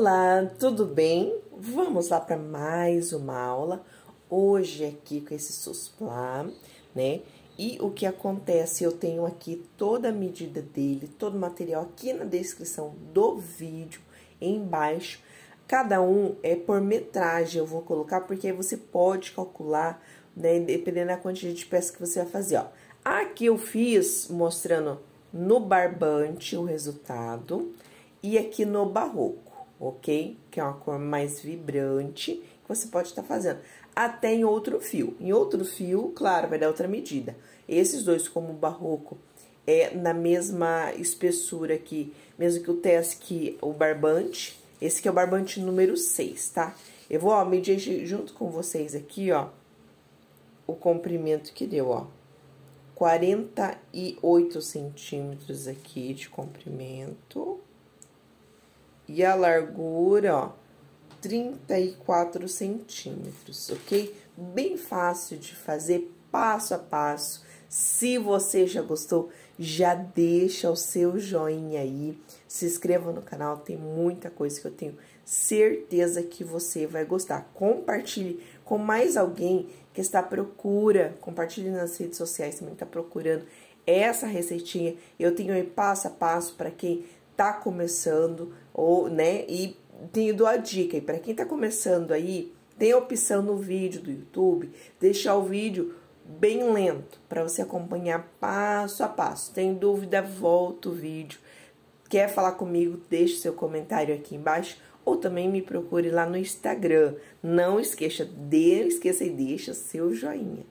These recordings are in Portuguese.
Olá, tudo bem? Vamos lá para mais uma aula. Hoje aqui com esse susplá, né? E o que acontece, eu tenho aqui toda a medida dele, todo o material aqui na descrição do vídeo, embaixo. Cada um é por metragem, eu vou colocar, porque aí você pode calcular, né? Dependendo da quantidade de peça que você vai fazer, ó. Aqui eu fiz mostrando no barbante o resultado e aqui no barroco ok? Que é uma cor mais vibrante que você pode estar tá fazendo. Até em outro fio. Em outro fio, claro, vai dar outra medida. Esses dois, como o barroco, é na mesma espessura aqui, mesmo que o tesque, o barbante. Esse aqui é o barbante número 6, tá? Eu vou, ó, medir junto com vocês aqui, ó, o comprimento que deu, ó. 48 centímetros aqui de comprimento e a largura, ó, 34 centímetros, ok? Bem fácil de fazer, passo a passo. Se você já gostou, já deixa o seu joinha aí, se inscreva no canal, tem muita coisa que eu tenho certeza que você vai gostar. Compartilhe com mais alguém que está à procura, compartilhe nas redes sociais também está procurando essa receitinha. Eu tenho aí passo a passo para quem está começando, ou, né? E tenho dou a dica e para quem está começando aí, tem a opção no vídeo do YouTube deixar o vídeo bem lento para você acompanhar passo a passo. Tem dúvida, volta o vídeo. Quer falar comigo? Deixe seu comentário aqui embaixo ou também me procure lá no Instagram. Não esqueça, de, esqueça e deixa seu joinha.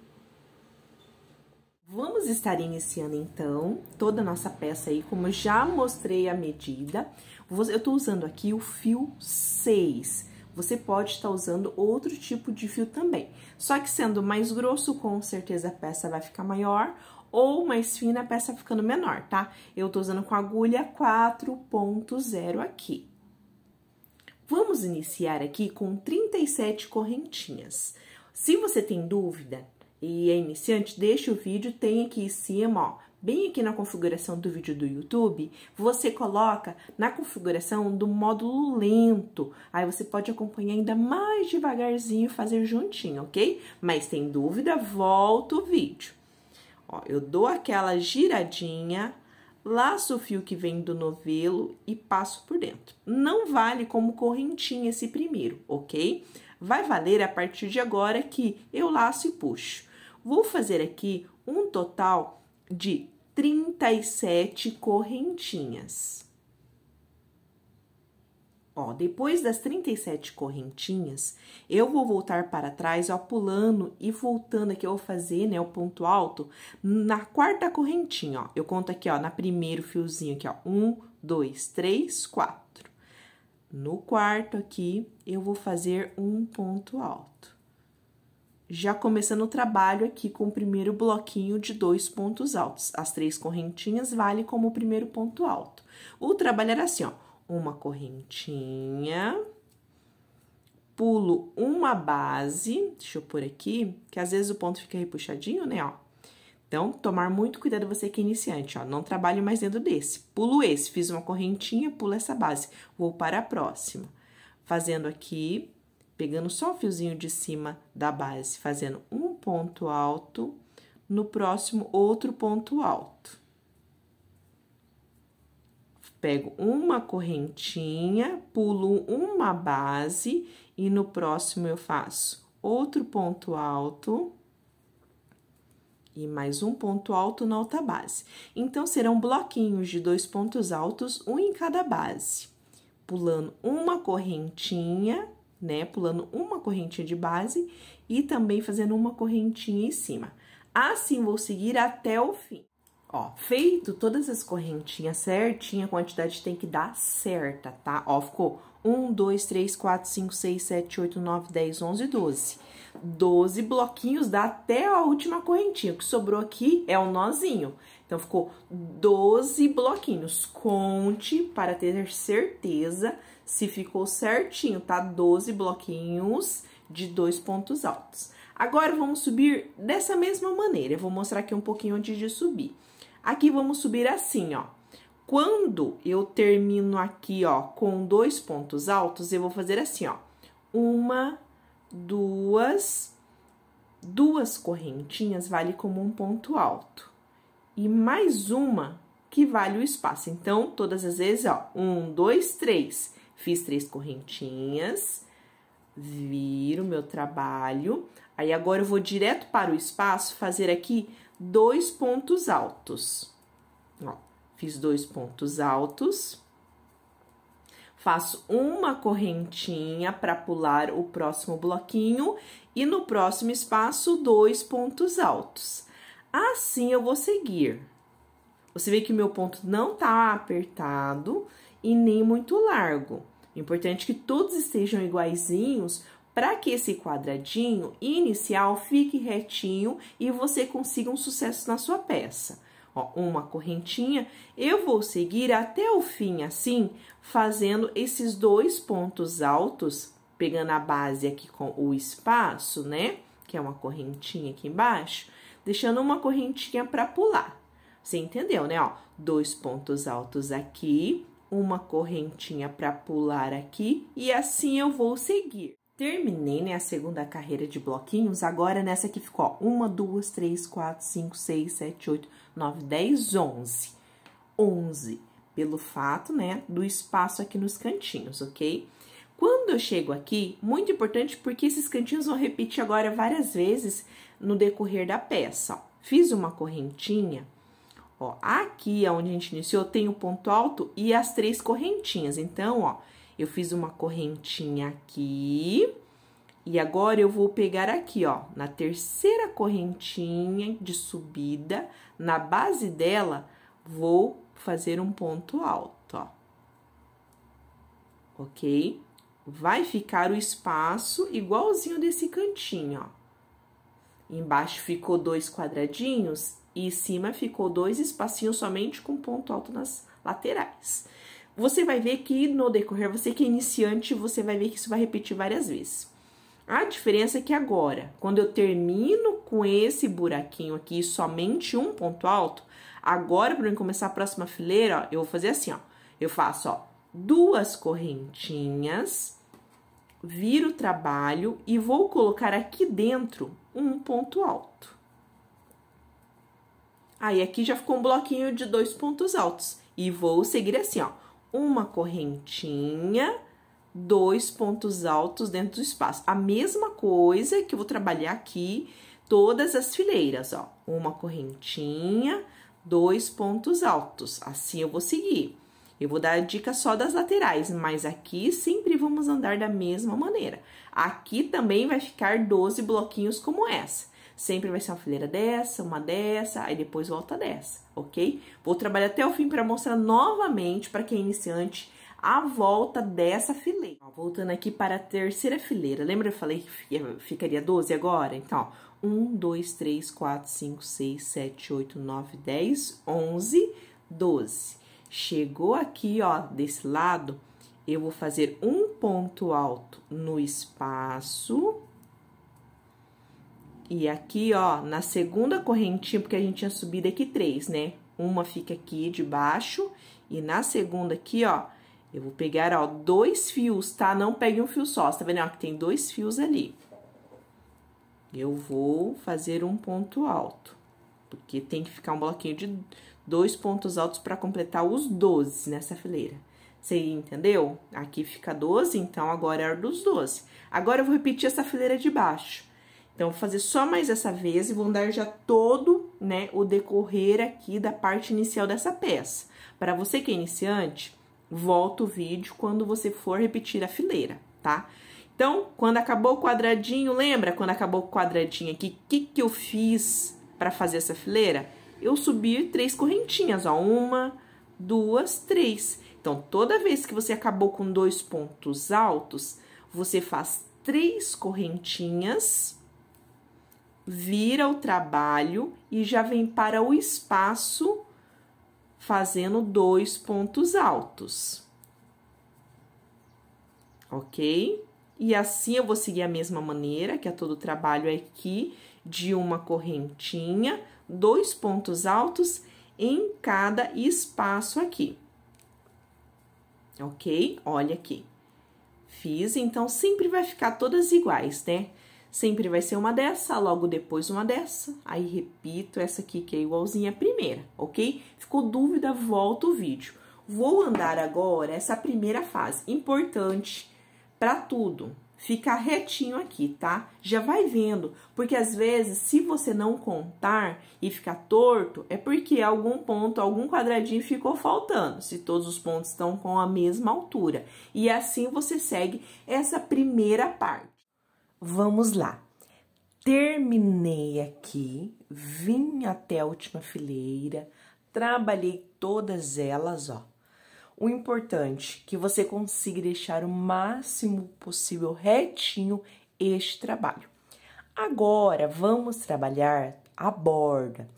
Vamos estar iniciando então toda a nossa peça aí, como já mostrei a medida. Eu estou usando aqui o fio 6. Você pode estar usando outro tipo de fio também. Só que sendo mais grosso, com certeza a peça vai ficar maior, ou mais fina, a peça ficando menor, tá? Eu estou usando com agulha 4.0 aqui. Vamos iniciar aqui com 37 correntinhas. Se você tem dúvida e é iniciante, deixa o vídeo, tem aqui em cima, ó, Bem aqui na configuração do vídeo do YouTube, você coloca na configuração do módulo lento. Aí você pode acompanhar ainda mais devagarzinho e fazer juntinho, ok? Mas tem dúvida, volta o vídeo. Ó, eu dou aquela giradinha, laço o fio que vem do novelo e passo por dentro. Não vale como correntinha esse primeiro, ok? Vai valer a partir de agora que eu laço e puxo. Vou fazer aqui um total de 37 correntinhas. Ó, depois das 37 correntinhas, eu vou voltar para trás, ó, pulando e voltando aqui, eu vou fazer, né, o ponto alto na quarta correntinha, ó. Eu conto aqui, ó, na primeiro fiozinho aqui, ó, um, dois, três, quatro. No quarto aqui, eu vou fazer um ponto alto já começando o trabalho aqui com o primeiro bloquinho de dois pontos altos. As três correntinhas vale como o primeiro ponto alto. O trabalho era assim, ó, uma correntinha, pulo uma base, deixa eu pôr aqui, que às vezes o ponto fica repuxadinho, né, ó. Então, tomar muito cuidado você que é iniciante, ó, não trabalhe mais dentro desse. Pulo esse, fiz uma correntinha, pulo essa base, vou para a próxima. Fazendo aqui pegando só o fiozinho de cima da base, fazendo um ponto alto, no próximo outro ponto alto. Pego uma correntinha, pulo uma base e no próximo eu faço outro ponto alto e mais um ponto alto na outra base. Então, serão bloquinhos de dois pontos altos, um em cada base. Pulando uma correntinha, né? Pulando uma correntinha de base e também fazendo uma correntinha em cima. Assim, vou seguir até o fim. Ó, feito todas as correntinhas certinha, a quantidade tem que dar certa, tá? Ó, ficou 1, 2, 3, 4, 5, 6, 7, 8, 9, 10, 11, 12. 12 bloquinhos dá até a última correntinha. O que sobrou aqui é o um nozinho. Então, ficou 12 bloquinhos. Conte para ter certeza se ficou certinho, tá? 12 bloquinhos de dois pontos altos. Agora, vamos subir dessa mesma maneira. Eu vou mostrar aqui um pouquinho antes de subir. Aqui, vamos subir assim, ó. Quando eu termino aqui, ó, com dois pontos altos, eu vou fazer assim, ó. Uma, duas, duas correntinhas vale como um ponto alto. E mais uma que vale o espaço. Então, todas as vezes, ó, um, dois, três Fiz três correntinhas, viro meu trabalho. Aí, agora eu vou direto para o espaço fazer aqui dois pontos altos. Ó, fiz dois pontos altos. Faço uma correntinha para pular o próximo bloquinho e no próximo espaço, dois pontos altos. Assim eu vou seguir. Você vê que o meu ponto não tá apertado e nem muito largo. Importante que todos estejam iguaizinhos para que esse quadradinho inicial fique retinho e você consiga um sucesso na sua peça. Ó, uma correntinha, eu vou seguir até o fim assim, fazendo esses dois pontos altos, pegando a base aqui com o espaço, né? Que é uma correntinha aqui embaixo, deixando uma correntinha para pular. Você entendeu, né? Ó, dois pontos altos aqui, uma correntinha para pular aqui e assim eu vou seguir. Terminei né, a segunda carreira de bloquinhos, agora nessa que ficou ó, duas três quatro cinco seis sete oito nove dez onze onze pelo fato né, do espaço aqui nos cantinhos, ok? Quando eu chego aqui, muito importante porque esses cantinhos vão repetir agora várias vezes no decorrer da peça. Ó. Fiz uma correntinha Ó, aqui é onde a gente iniciou tem o ponto alto e as três correntinhas. Então, ó, eu fiz uma correntinha aqui. E agora eu vou pegar aqui, ó, na terceira correntinha de subida, na base dela, vou fazer um ponto alto, ó. Ok? Vai ficar o espaço igualzinho desse cantinho, ó. Embaixo ficou dois quadradinhos, e em cima ficou dois espacinhos somente com ponto alto nas laterais. Você vai ver que no decorrer, você que é iniciante, você vai ver que isso vai repetir várias vezes. A diferença é que agora, quando eu termino com esse buraquinho aqui, somente um ponto alto, agora para eu começar a próxima fileira, ó, eu vou fazer assim, ó. Eu faço, ó, duas correntinhas, viro o trabalho e vou colocar aqui dentro um ponto alto. Aí aqui já ficou um bloquinho de dois pontos altos. E vou seguir assim, ó. Uma correntinha, dois pontos altos dentro do espaço. A mesma coisa que eu vou trabalhar aqui todas as fileiras, ó. Uma correntinha, dois pontos altos. Assim eu vou seguir. Eu vou dar a dica só das laterais, mas aqui sempre vamos andar da mesma maneira. Aqui também vai ficar 12 bloquinhos como essa. Sempre vai ser uma fileira dessa, uma dessa, aí depois volta dessa, ok? Vou trabalhar até o fim para mostrar novamente para quem é iniciante a volta dessa fileira. Voltando aqui para a terceira fileira. Lembra que eu falei que ficaria 12 agora? Então, ó, 1, 2, 3, 4, 5, 6, 7, 8, 9, 10, 11, 12. Chegou aqui, ó, desse lado, eu vou fazer um ponto alto no espaço e aqui, ó, na segunda correntinha, porque a gente tinha subido aqui três, né? Uma fica aqui de baixo e na segunda aqui, ó, eu vou pegar, ó, dois fios, tá? Não pegue um fio só, tá vendo? Ó, que tem dois fios ali. Eu vou fazer um ponto alto, porque tem que ficar um bloquinho de dois pontos altos para completar os 12 nessa fileira. Você entendeu? Aqui fica 12, então agora é a hora dos 12. Agora eu vou repetir essa fileira de baixo. Então, vou fazer só mais essa vez e vou andar já todo, né, o decorrer aqui da parte inicial dessa peça. Para você que é iniciante, volta o vídeo quando você for repetir a fileira, tá? Então, quando acabou o quadradinho, lembra quando acabou o quadradinho aqui, o que, que eu fiz para fazer essa fileira? Eu subi três correntinhas, ó, uma, duas, três. Então, toda vez que você acabou com dois pontos altos, você faz três correntinhas vira o trabalho e já vem para o espaço fazendo dois pontos altos. Ok? E assim eu vou seguir a mesma maneira, que é todo o trabalho aqui de uma correntinha, dois pontos altos em cada espaço aqui. Ok? Olha aqui. Fiz, então sempre vai ficar todas iguais, né? Sempre vai ser uma dessa, logo depois uma dessa. Aí repito essa aqui que é igualzinha à primeira, ok? Ficou dúvida, volta o vídeo. Vou andar agora essa primeira fase, importante para tudo. Ficar retinho aqui, tá? Já vai vendo, porque às vezes se você não contar e ficar torto, é porque algum ponto, algum quadradinho ficou faltando, se todos os pontos estão com a mesma altura. E assim você segue essa primeira parte. Vamos lá. Terminei aqui, vim até a última fileira, trabalhei todas elas, ó. O importante é que você consiga deixar o máximo possível retinho este trabalho. Agora vamos trabalhar a borda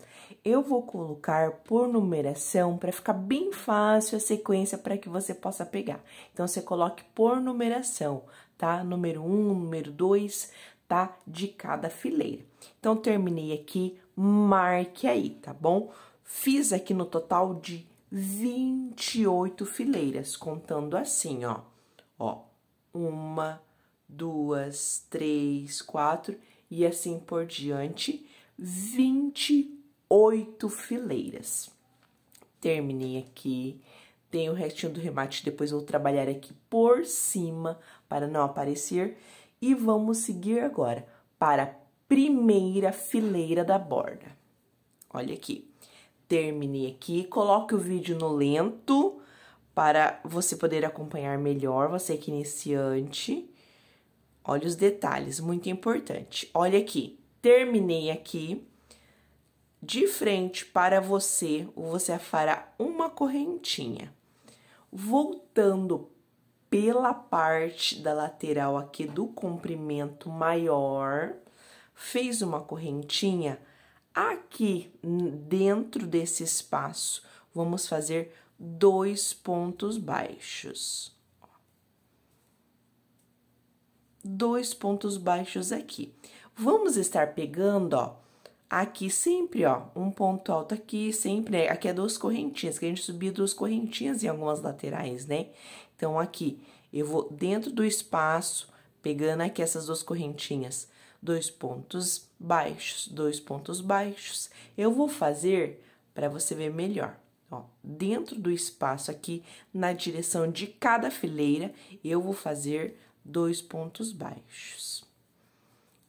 eu vou colocar por numeração para ficar bem fácil a sequência para que você possa pegar. Então, você coloque por numeração, tá? Número 1, um, número 2, tá? De cada fileira. Então, terminei aqui, marque aí, tá bom? Fiz aqui no total de 28 fileiras, contando assim, ó. Ó, uma, duas, três, quatro e assim por diante, 28 oito fileiras. Terminei aqui, tenho o restinho do remate, depois vou trabalhar aqui por cima para não aparecer. E vamos seguir agora para a primeira fileira da borda. Olha aqui, terminei aqui, coloque o vídeo no lento para você poder acompanhar melhor, você que é iniciante. Olha os detalhes, muito importante. Olha aqui, terminei aqui, de frente para você, você fará uma correntinha. Voltando pela parte da lateral aqui do comprimento maior, fez uma correntinha. Aqui dentro desse espaço, vamos fazer dois pontos baixos. Dois pontos baixos aqui. Vamos estar pegando, ó, Aqui sempre, ó, um ponto alto aqui, sempre, é, aqui é duas correntinhas, que a gente subiu duas correntinhas em algumas laterais, né? Então, aqui, eu vou dentro do espaço, pegando aqui essas duas correntinhas, dois pontos baixos, dois pontos baixos. Eu vou fazer para você ver melhor. Ó, dentro do espaço aqui, na direção de cada fileira, eu vou fazer dois pontos baixos.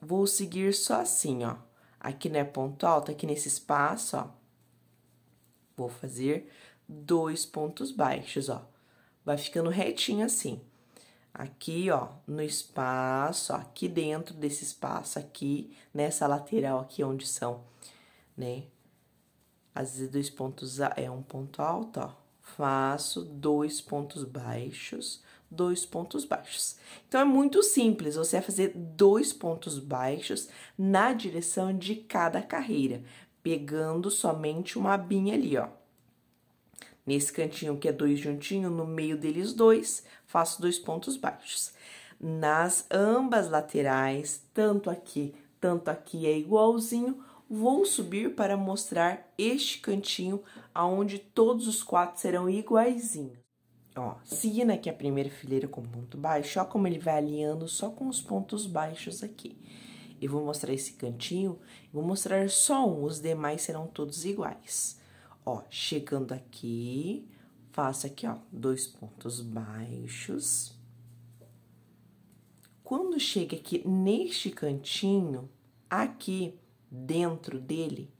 Vou seguir só assim, ó. Aqui, não é ponto alto, aqui nesse espaço, ó, vou fazer dois pontos baixos, ó. Vai ficando retinho assim. Aqui, ó, no espaço, ó, aqui dentro desse espaço aqui, nessa lateral aqui onde são, né, às vezes dois pontos, é um ponto alto, ó, faço dois pontos baixos, dois pontos baixos. Então é muito simples, você vai fazer dois pontos baixos na direção de cada carreira, pegando somente uma abinha ali, ó. Nesse cantinho que é dois juntinho, no meio deles dois, faço dois pontos baixos. Nas ambas laterais, tanto aqui, tanto aqui é igualzinho, vou subir para mostrar este cantinho aonde todos os quatro serão iguaizinhos. Ó, seguindo aqui é a primeira fileira com ponto baixo, ó como ele vai alinhando só com os pontos baixos aqui. Eu vou mostrar esse cantinho, vou mostrar só um, os demais serão todos iguais. Ó, chegando aqui, faço aqui, ó, dois pontos baixos. Quando chega aqui neste cantinho, aqui dentro dele,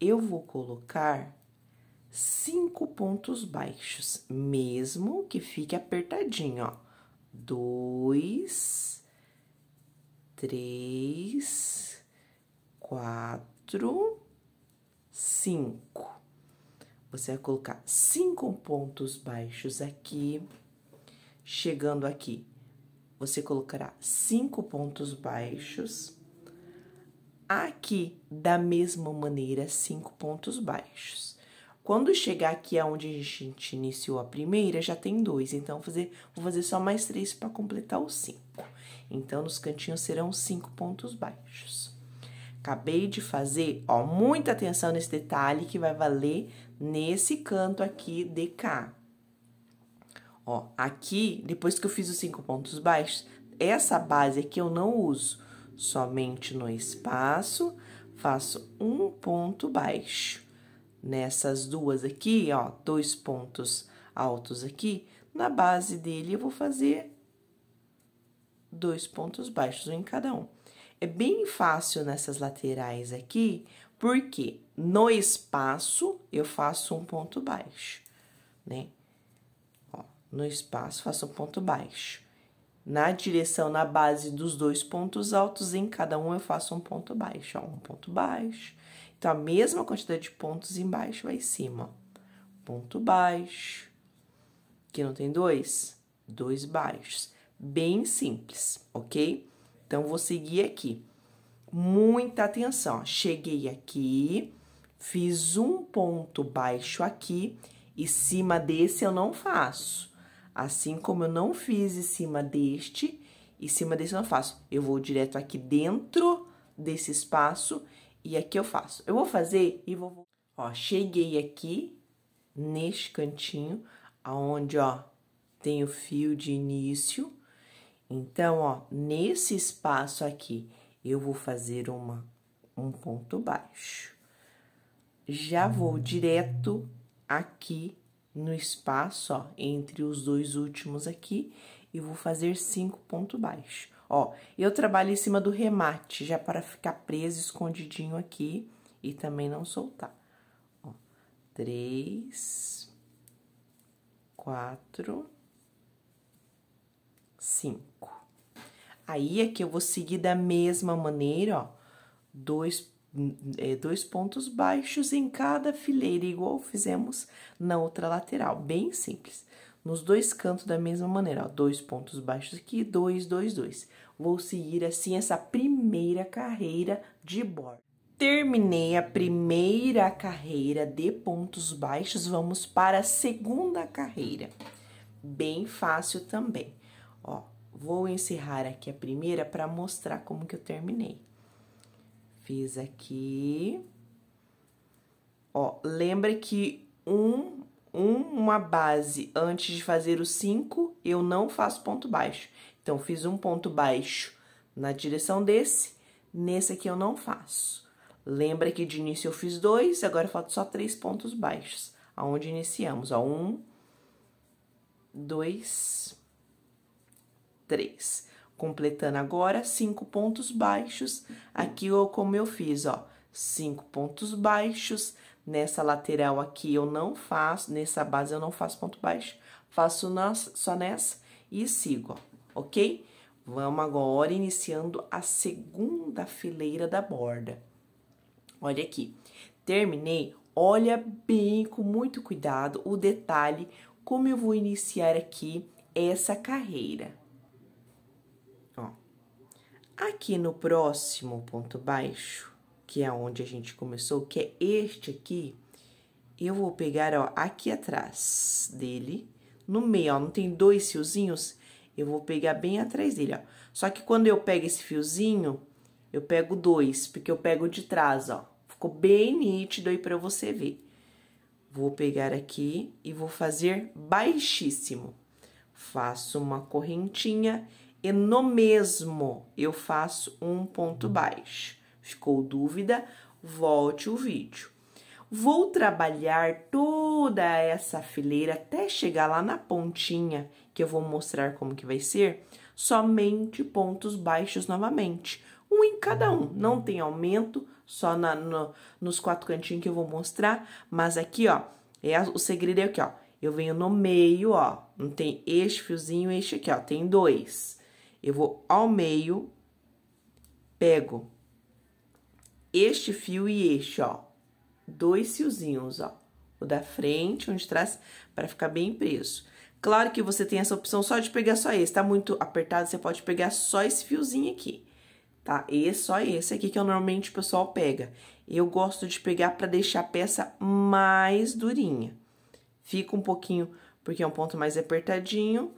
eu vou colocar cinco pontos baixos, mesmo que fique apertadinho, ó. Dois, três, quatro, cinco. Você vai colocar cinco pontos baixos aqui. Chegando aqui, você colocará cinco pontos baixos. Aqui, da mesma maneira, cinco pontos baixos. Quando chegar aqui aonde a gente iniciou a primeira, já tem dois. Então, vou fazer, vou fazer só mais três para completar os cinco. Então, nos cantinhos serão cinco pontos baixos. Acabei de fazer, ó, muita atenção nesse detalhe que vai valer nesse canto aqui de cá. Ó, aqui, depois que eu fiz os cinco pontos baixos, essa base aqui eu não uso. Somente no espaço, faço um ponto baixo nessas duas aqui, ó, dois pontos altos aqui, na base dele eu vou fazer dois pontos baixos, em cada um. É bem fácil nessas laterais aqui, porque no espaço eu faço um ponto baixo, né? Ó, no espaço faço um ponto baixo. Na direção, na base dos dois pontos altos, em cada um eu faço um ponto baixo, ó, um ponto baixo, então, a mesma quantidade de pontos embaixo vai em cima. Ponto baixo. Aqui não tem dois? Dois baixos. Bem simples, ok? Então, vou seguir aqui. Muita atenção. Cheguei aqui, fiz um ponto baixo aqui. Em cima desse eu não faço. Assim como eu não fiz em cima deste, em cima desse eu não faço. Eu vou direto aqui dentro desse espaço e aqui eu faço. Eu vou fazer e vou... Ó, cheguei aqui, neste cantinho, aonde, ó, tem o fio de início. Então, ó, nesse espaço aqui, eu vou fazer uma, um ponto baixo. Já vou direto aqui no espaço, ó, entre os dois últimos aqui, e vou fazer cinco pontos baixos. Ó, eu trabalho em cima do remate, já para ficar preso escondidinho aqui e também não soltar. Ó, três, quatro, cinco. Aí, aqui é eu vou seguir da mesma maneira, ó, dois, é, dois pontos baixos em cada fileira, igual fizemos na outra lateral, bem simples nos dois cantos da mesma maneira, ó, dois pontos baixos aqui, dois, dois, dois. Vou seguir assim essa primeira carreira de borda. Terminei a primeira carreira de pontos baixos, vamos para a segunda carreira. Bem fácil também. Ó, vou encerrar aqui a primeira para mostrar como que eu terminei. Fiz aqui. Ó, lembra que um uma base antes de fazer o 5, eu não faço ponto baixo. Então, fiz um ponto baixo na direção desse, nesse aqui eu não faço. Lembra que de início eu fiz dois, agora falta só três pontos baixos. Aonde iniciamos, ó, um, dois, três. Completando agora, cinco pontos baixos. Aqui, ó, como eu fiz, ó, cinco pontos baixos Nessa lateral aqui eu não faço, nessa base eu não faço ponto baixo. Faço nas, só nessa e sigo, ó, ok? Vamos agora iniciando a segunda fileira da borda. Olha aqui, terminei, olha bem com muito cuidado o detalhe como eu vou iniciar aqui essa carreira. Ó, aqui no próximo ponto baixo, que é onde a gente começou, que é este aqui, eu vou pegar, ó, aqui atrás dele, no meio, ó, não tem dois fiozinhos? Eu vou pegar bem atrás dele, ó. Só que quando eu pego esse fiozinho, eu pego dois, porque eu pego de trás, ó. Ficou bem nítido aí pra você ver. Vou pegar aqui e vou fazer baixíssimo. Faço uma correntinha e no mesmo eu faço um ponto baixo. Ficou dúvida? Volte o vídeo. Vou trabalhar toda essa fileira até chegar lá na pontinha, que eu vou mostrar como que vai ser, somente pontos baixos novamente. Um em cada um, não tem aumento, só na, no, nos quatro cantinhos que eu vou mostrar, mas aqui, ó, é, o segredo é aqui, ó, eu venho no meio, ó, não tem este fiozinho, este aqui, ó, tem dois. Eu vou ao meio, pego este fio e este, ó. Dois fiozinhos, ó. O da frente, o de trás, para ficar bem preso. Claro que você tem essa opção só de pegar só esse. Tá muito apertado, você pode pegar só esse fiozinho aqui, tá? Esse, só esse aqui que eu, normalmente o pessoal pega. Eu gosto de pegar para deixar a peça mais durinha. Fica um pouquinho, porque é um ponto mais apertadinho,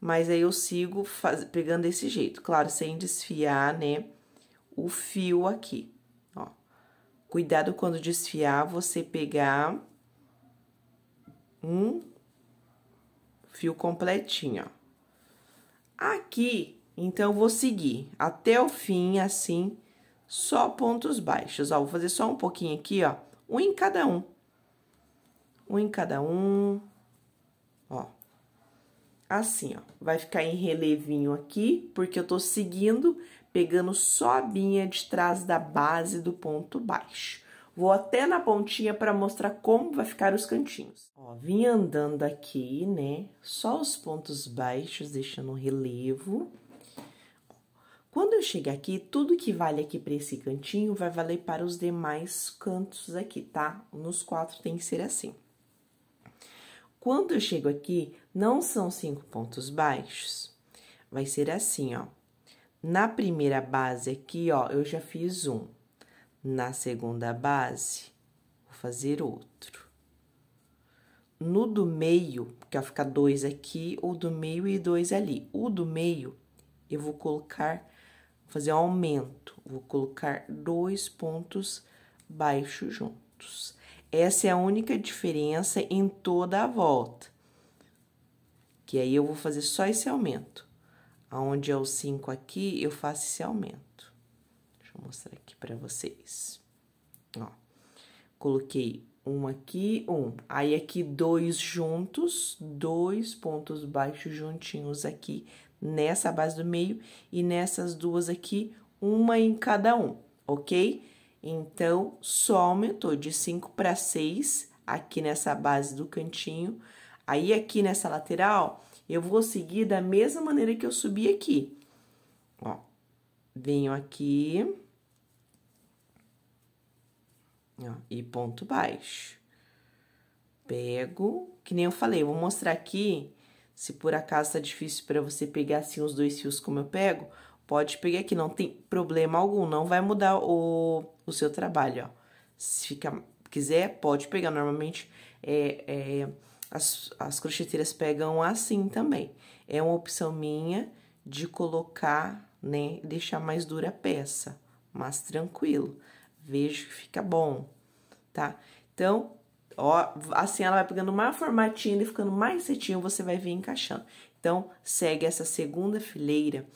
mas aí eu sigo faz, pegando desse jeito. Claro, sem desfiar, né, o fio aqui. Cuidado quando desfiar, você pegar um fio completinho, ó. Aqui, então, vou seguir até o fim, assim, só pontos baixos, ó. Vou fazer só um pouquinho aqui, ó, um em cada um. Um em cada um, ó. Assim, ó. Vai ficar em relevinho aqui, porque eu tô seguindo pegando só a binha de trás da base do ponto baixo. Vou até na pontinha para mostrar como vai ficar os cantinhos. Ó, vim andando aqui, né? Só os pontos baixos, deixando um relevo. Quando eu chegar aqui, tudo que vale aqui para esse cantinho vai valer para os demais cantos aqui, tá? Nos quatro tem que ser assim. Quando eu chego aqui, não são cinco pontos baixos. Vai ser assim, ó. Na primeira base aqui, ó, eu já fiz um. Na segunda base, vou fazer outro. No do meio, que vai ficar dois aqui, ou do meio e dois ali. O do meio, eu vou colocar, vou fazer um aumento. Vou colocar dois pontos baixos juntos. Essa é a única diferença em toda a volta. Que aí eu vou fazer só esse aumento. Onde é o 5 aqui, eu faço esse aumento. Deixa eu mostrar aqui para vocês. Ó, coloquei um aqui, um. Aí, aqui, dois juntos, dois pontos baixos juntinhos aqui nessa base do meio e nessas duas aqui, uma em cada um, ok? Então, só aumentou de 5 para 6 aqui nessa base do cantinho. Aí, aqui nessa lateral, eu vou seguir da mesma maneira que eu subi aqui. Ó, venho aqui. Ó, e ponto baixo. Pego, que nem eu falei, vou mostrar aqui, se por acaso tá difícil para você pegar assim os dois fios como eu pego, pode pegar aqui, não tem problema algum, não vai mudar o, o seu trabalho, ó. Se fica, quiser, pode pegar, normalmente é, é as, as crocheteiras pegam assim também. É uma opção minha de colocar, né, deixar mais dura a peça, mas tranquilo. Vejo que fica bom, tá? Então, ó, assim ela vai pegando mais formatinho e ficando mais retinho, você vai vir encaixando. Então, segue essa segunda fileira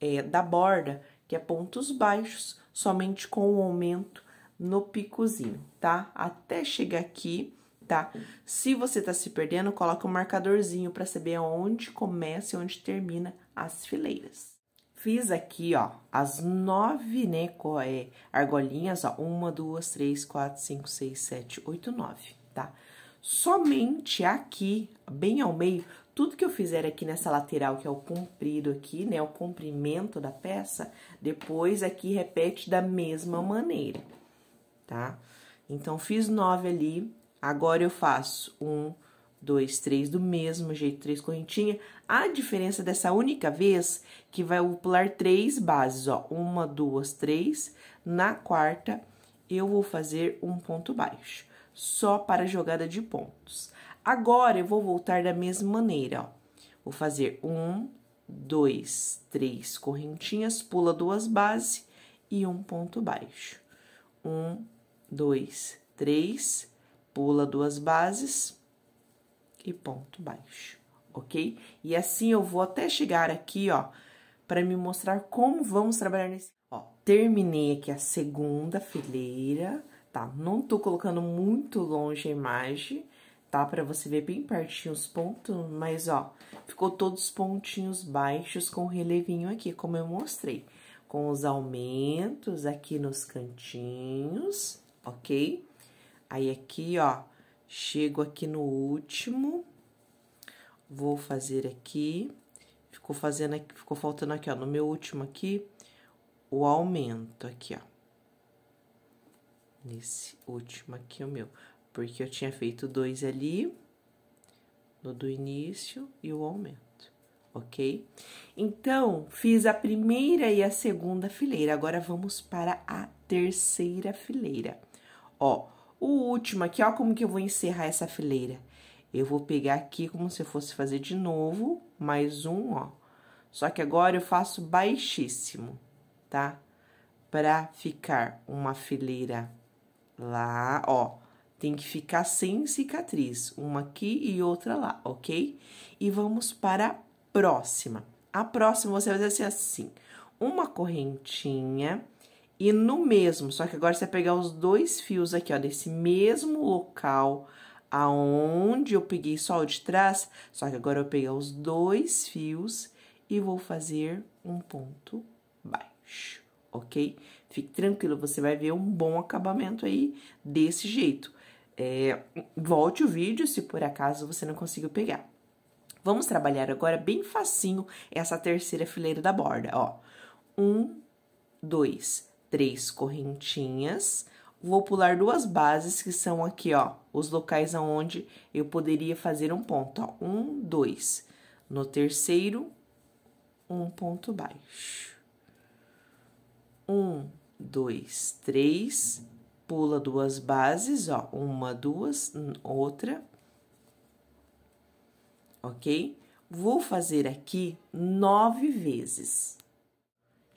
é, da borda, que é pontos baixos, somente com o um aumento no picozinho, tá? Até chegar aqui tá? Se você tá se perdendo, coloca um marcadorzinho para saber onde começa e onde termina as fileiras. Fiz aqui, ó, as nove, né, é, argolinhas, ó, uma, duas, três, quatro, cinco, seis, sete, oito, nove, tá? Somente aqui, bem ao meio, tudo que eu fizer aqui nessa lateral, que é o comprido aqui, né, o comprimento da peça, depois aqui repete da mesma maneira, tá? Então, fiz nove ali, Agora eu faço um, dois, três do mesmo jeito, três correntinhas. A diferença dessa única vez que vai pular três bases, ó, uma, duas, três. Na quarta, eu vou fazer um ponto baixo, só para jogada de pontos. Agora, eu vou voltar da mesma maneira, ó. Vou fazer um, dois, três correntinhas, pula duas bases e um ponto baixo. Um, dois, três, pula duas bases e ponto baixo, ok? E assim eu vou até chegar aqui, ó, para me mostrar como vamos trabalhar nesse... Ó, terminei aqui a segunda fileira, tá? Não tô colocando muito longe a imagem, tá? Pra você ver bem pertinho os pontos, mas, ó, ficou todos os pontinhos baixos com relevinho aqui, como eu mostrei. Com os aumentos aqui nos cantinhos, ok? Aí aqui, ó, chego aqui no último, vou fazer aqui, ficou fazendo aqui, ficou faltando aqui, ó, no meu último aqui, o aumento aqui, ó. Nesse último aqui, o meu, porque eu tinha feito dois ali, no do início e o aumento ok? Então, fiz a primeira e a segunda fileira, agora vamos para a terceira fileira. Ó, o último aqui, ó como que eu vou encerrar essa fileira. Eu vou pegar aqui como se eu fosse fazer de novo, mais um, ó. Só que agora eu faço baixíssimo, tá? Pra ficar uma fileira lá, ó. Tem que ficar sem cicatriz, uma aqui e outra lá, ok? E vamos para a próxima. A próxima você vai fazer assim, assim uma correntinha e no mesmo, só que agora você vai pegar os dois fios aqui, ó, desse mesmo local aonde eu peguei só o de trás, só que agora eu vou pegar os dois fios e vou fazer um ponto baixo, ok? Fique tranquilo, você vai ver um bom acabamento aí desse jeito. É, volte o vídeo se por acaso você não conseguiu pegar. Vamos trabalhar agora bem facinho essa terceira fileira da borda, ó. Um, dois, três correntinhas. Vou pular duas bases, que são aqui, ó, os locais aonde eu poderia fazer um ponto, ó. Um, dois. No terceiro, um ponto baixo. Um, dois, três. Pula duas bases, ó. Uma, duas, outra. Ok? Vou fazer aqui nove vezes.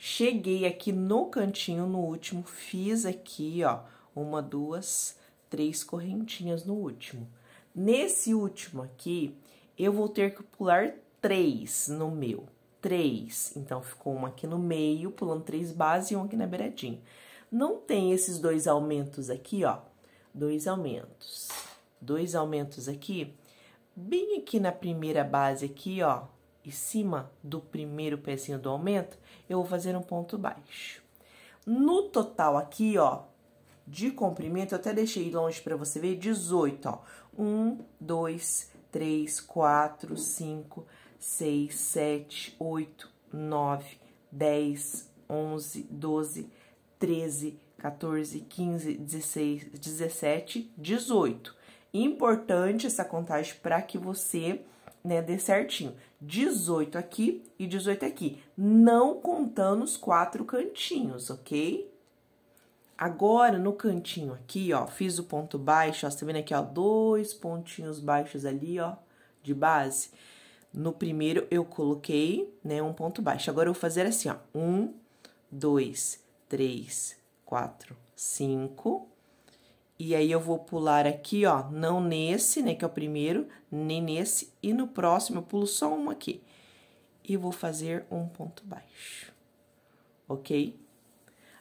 Cheguei aqui no cantinho, no último, fiz aqui, ó, uma, duas, três correntinhas no último. Nesse último aqui, eu vou ter que pular três no meu, três. Então, ficou uma aqui no meio, pulando três bases e um aqui na beiradinha. Não tem esses dois aumentos aqui, ó, dois aumentos, dois aumentos aqui, bem aqui na primeira base aqui, ó, e cima do primeiro pezinho do aumento, eu vou fazer um ponto baixo. No total aqui, ó, de comprimento, eu até deixei longe para você ver, 18, ó. 1, 2, 3, 4, 5, 6, 7, 8, 9, 10, 11, 12, 13, 14, 15, 16, 17, 18. Importante essa contagem para que você né, dê certinho. 18 aqui e 18 aqui, não contando os quatro cantinhos, ok? Agora, no cantinho aqui, ó, fiz o ponto baixo, ó, você tá vendo aqui, ó, dois pontinhos baixos ali, ó, de base. No primeiro, eu coloquei, né, um ponto baixo. Agora, eu vou fazer assim, ó, um, dois, três, quatro, cinco, e aí eu vou pular aqui, ó, não nesse, né, que é o primeiro, nem nesse, e no próximo eu pulo só um aqui. E vou fazer um ponto baixo, ok?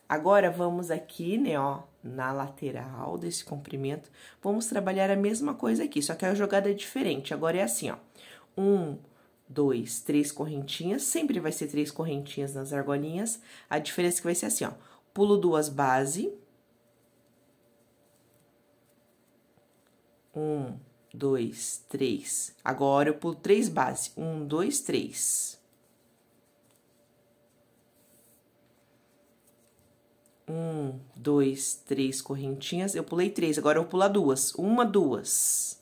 Agora, vamos aqui, né, ó, na lateral desse comprimento, vamos trabalhar a mesma coisa aqui, só que a jogada é diferente. Agora é assim, ó, um, dois, três correntinhas, sempre vai ser três correntinhas nas argolinhas. A diferença é que vai ser assim, ó, pulo duas base Um, dois, três. Agora eu pulo três bases. Um, dois, três. Um, dois, três correntinhas. Eu pulei três, agora eu vou pular duas. Uma, duas.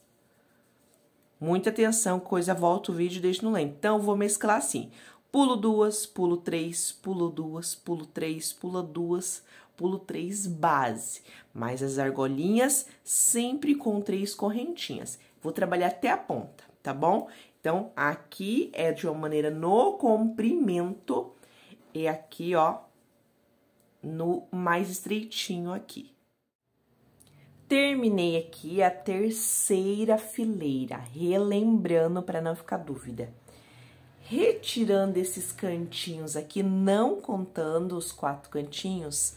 Muita atenção, coisa, volta o vídeo e deixa no lembro Então, eu vou mesclar assim. Pulo duas, pulo três, pulo duas, pulo três, pula duas, pulo 3 base, mais as argolinhas sempre com três correntinhas. Vou trabalhar até a ponta, tá bom? Então, aqui é de uma maneira no comprimento e aqui, ó, no mais estreitinho aqui. Terminei aqui a terceira fileira, relembrando para não ficar dúvida. Retirando esses cantinhos aqui, não contando os quatro cantinhos,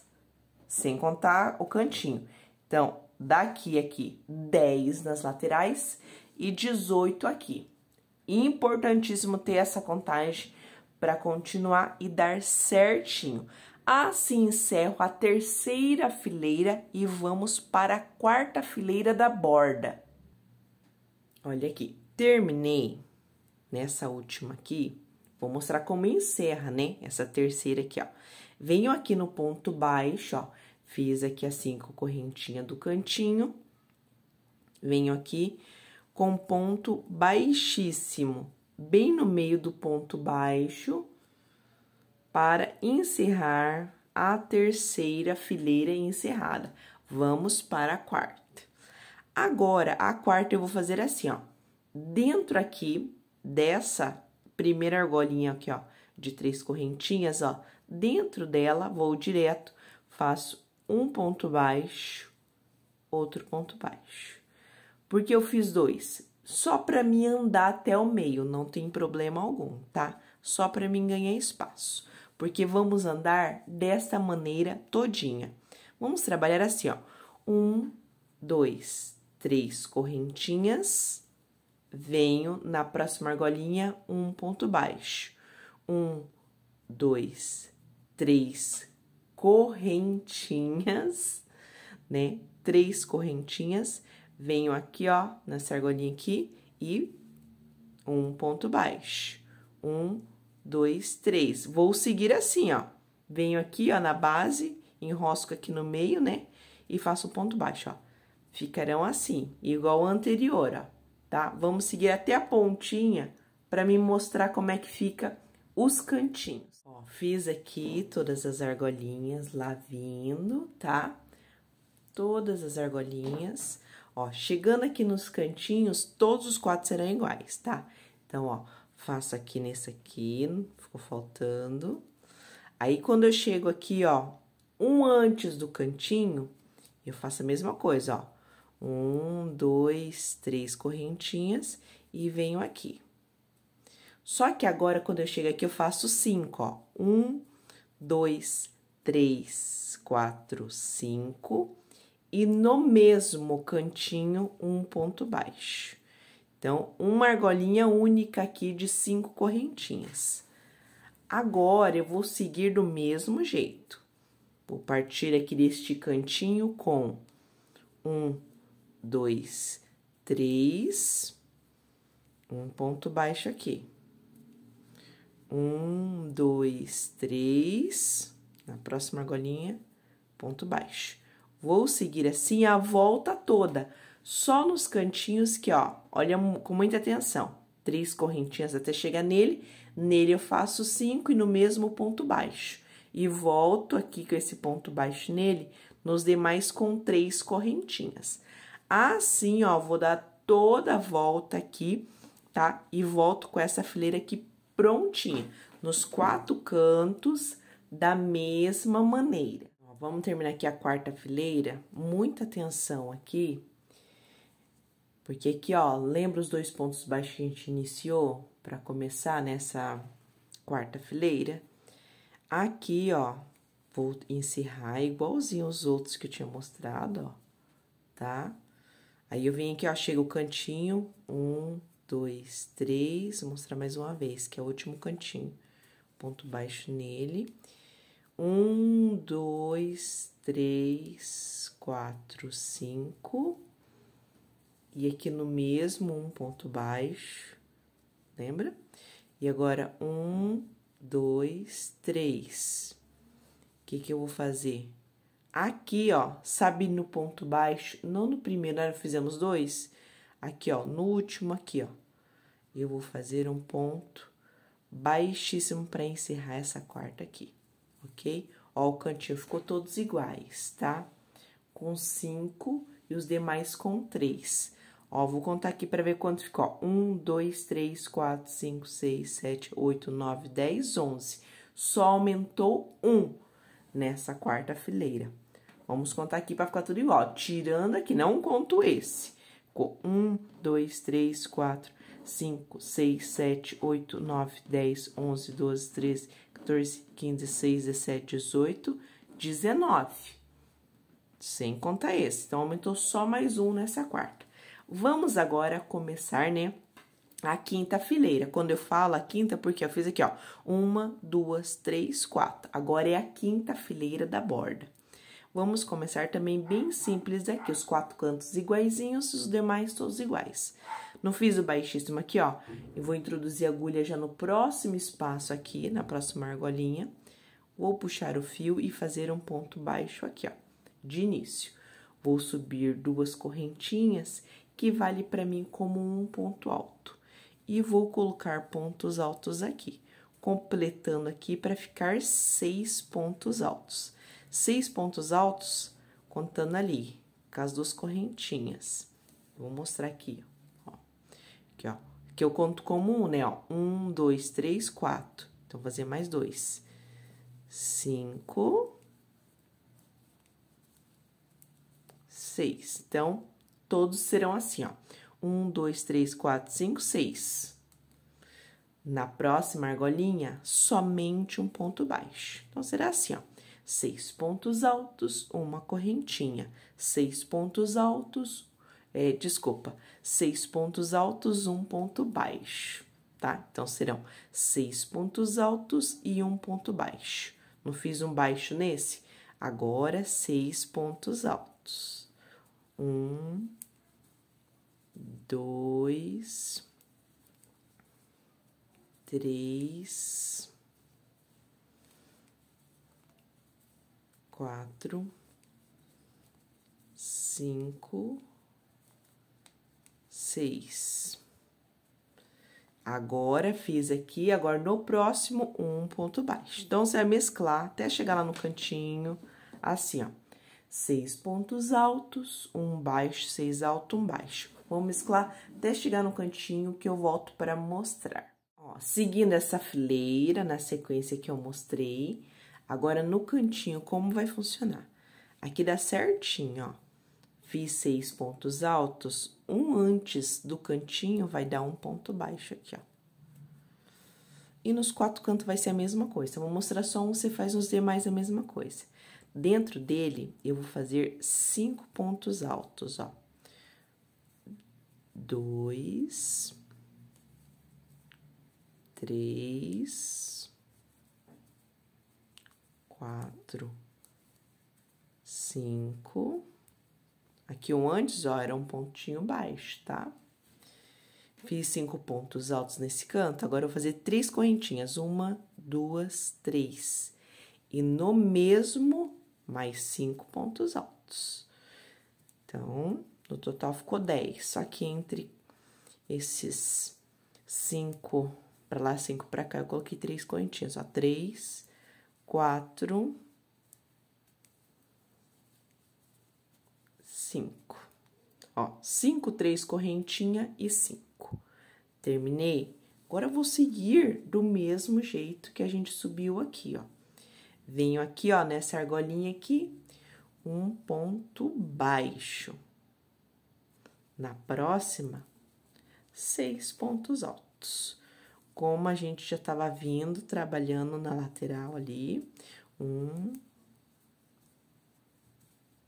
sem contar o cantinho. Então, daqui aqui, 10 nas laterais e 18 aqui. Importantíssimo ter essa contagem para continuar e dar certinho. Assim encerro a terceira fileira e vamos para a quarta fileira da borda. Olha aqui, terminei nessa última aqui. Vou mostrar como encerra, né? Essa terceira aqui, ó. Venho aqui no ponto baixo, ó, fiz aqui assim com correntinha do cantinho. Venho aqui com ponto baixíssimo, bem no meio do ponto baixo, para encerrar a terceira fileira encerrada. Vamos para a quarta. Agora, a quarta eu vou fazer assim, ó. Dentro aqui dessa primeira argolinha aqui, ó, de três correntinhas, ó, dentro dela, vou direto, faço um ponto baixo, outro ponto baixo. Porque eu fiz dois, só para me andar até o meio, não tem problema algum, tá? Só para mim ganhar espaço, porque vamos andar dessa maneira todinha. Vamos trabalhar assim, ó. Um, dois, três correntinhas, venho na próxima argolinha, um ponto baixo. Um, dois, três correntinhas, né? Três correntinhas. Venho aqui, ó, nessa argolinha aqui e um ponto baixo. Um, dois, três. Vou seguir assim, ó. Venho aqui, ó, na base, enrosco aqui no meio, né? E faço um ponto baixo, ó. Ficarão assim, igual o anterior, ó, tá? Vamos seguir até a pontinha para me mostrar como é que fica os cantinhos fiz aqui todas as argolinhas lá vindo, tá? Todas as argolinhas. Ó, chegando aqui nos cantinhos, todos os quatro serão iguais, tá? Então, ó, faço aqui nesse aqui, ficou faltando. Aí, quando eu chego aqui, ó, um antes do cantinho, eu faço a mesma coisa, ó. Um, dois, três correntinhas e venho aqui. Só que agora, quando eu chego aqui, eu faço cinco, ó. um, dois, três, quatro, cinco E no mesmo cantinho, um ponto baixo. Então, uma argolinha única aqui de cinco correntinhas. Agora, eu vou seguir do mesmo jeito. Vou partir aqui deste cantinho com um, dois, três, um ponto baixo aqui. Um, dois, três. Na próxima argolinha, ponto baixo. Vou seguir assim a volta toda, só nos cantinhos que, ó, olha com muita atenção. Três correntinhas até chegar nele. Nele eu faço cinco e no mesmo ponto baixo. E volto aqui com esse ponto baixo nele, nos demais com três correntinhas. Assim, ó, vou dar toda a volta aqui, tá? E volto com essa fileira aqui prontinha, nos quatro cantos, da mesma maneira. Vamos terminar aqui a quarta fileira, muita atenção aqui, porque aqui, ó, lembra os dois pontos baixos que a gente iniciou para começar nessa quarta fileira? Aqui, ó, vou encerrar igualzinho os outros que eu tinha mostrado, ó, tá? Aí eu venho aqui, ó, chega o cantinho, um, dois, três, vou mostrar mais uma vez, que é o último cantinho, ponto baixo nele. Um, dois, três, quatro, cinco. E aqui no mesmo, um ponto baixo, lembra? E agora, um, dois, três. O que que eu vou fazer? Aqui, ó, sabe no ponto baixo? Não no primeiro, nós né? fizemos dois? Aqui, ó, no último aqui, ó. Eu vou fazer um ponto baixíssimo para encerrar essa quarta aqui, ok? Ó, o cantinho ficou todos iguais, tá? Com cinco e os demais com três. Ó, vou contar aqui para ver quanto ficou. Ó, um, dois, três, quatro, cinco, seis, sete, oito, nove, dez, onze. Só aumentou um nessa quarta fileira. Vamos contar aqui para ficar tudo igual. Tirando aqui, não conto esse. Ficou um, dois, três, quatro, 5, 6, 7, 8, 9, 10, 11, 12, 13, 14, 15, 16, 17, 18, 19. Sem contar esse. Então, aumentou só mais um nessa quarta. Vamos agora começar, né? A quinta fileira. Quando eu falo a quinta, porque eu fiz aqui, ó. Uma, duas, três, quatro. Agora é a quinta fileira da borda. Vamos começar também bem simples aqui. Os quatro cantos iguaizinhos, os demais todos iguais. Não fiz o baixíssimo aqui, ó. Eu vou introduzir a agulha já no próximo espaço aqui, na próxima argolinha. Vou puxar o fio e fazer um ponto baixo aqui, ó, de início. Vou subir duas correntinhas, que vale para mim como um ponto alto. E vou colocar pontos altos aqui, completando aqui para ficar seis pontos altos. Seis pontos altos, contando ali, com as duas correntinhas. Vou mostrar aqui, ó. Porque eu conto como um, né? Ó, um, dois, três, quatro. Então, vou fazer mais dois. Cinco. Seis. Então, todos serão assim, ó. Um, dois, três, quatro, cinco, seis. Na próxima argolinha, somente um ponto baixo. Então, será assim, ó. Seis pontos altos, uma correntinha. Seis pontos altos, é, desculpa, seis pontos altos, um ponto baixo, tá? Então serão seis pontos altos e um ponto baixo. Não fiz um baixo nesse? Agora, seis pontos altos. Um, dois, três, quatro, cinco seis. Agora, fiz aqui, agora no próximo, um ponto baixo. Então, você vai mesclar até chegar lá no cantinho, assim, ó. Seis pontos altos, um baixo, seis alto, um baixo. Vou mesclar até chegar no cantinho que eu volto para mostrar. Ó, seguindo essa fileira, na sequência que eu mostrei, agora no cantinho, como vai funcionar? Aqui dá certinho, ó fiz seis pontos altos, um antes do cantinho vai dar um ponto baixo aqui, ó. E nos quatro cantos vai ser a mesma coisa. Eu vou mostrar só um, você faz nos demais a mesma coisa. Dentro dele, eu vou fazer cinco pontos altos, ó. Dois, três, quatro, cinco Aqui o antes, ó, era um pontinho baixo, tá? Fiz cinco pontos altos nesse canto, agora eu vou fazer três correntinhas. Uma, duas, três. E no mesmo, mais cinco pontos altos. Então, no total ficou dez. Só que entre esses cinco para lá, cinco para cá, eu coloquei três correntinhas, ó. Três, quatro, 5. Ó, 5, 3 correntinha e 5. Terminei. Agora, vou seguir do mesmo jeito que a gente subiu aqui, ó. Venho aqui, ó, nessa argolinha aqui, um ponto baixo. Na próxima, seis pontos altos. Como a gente já estava vindo, trabalhando na lateral ali, um,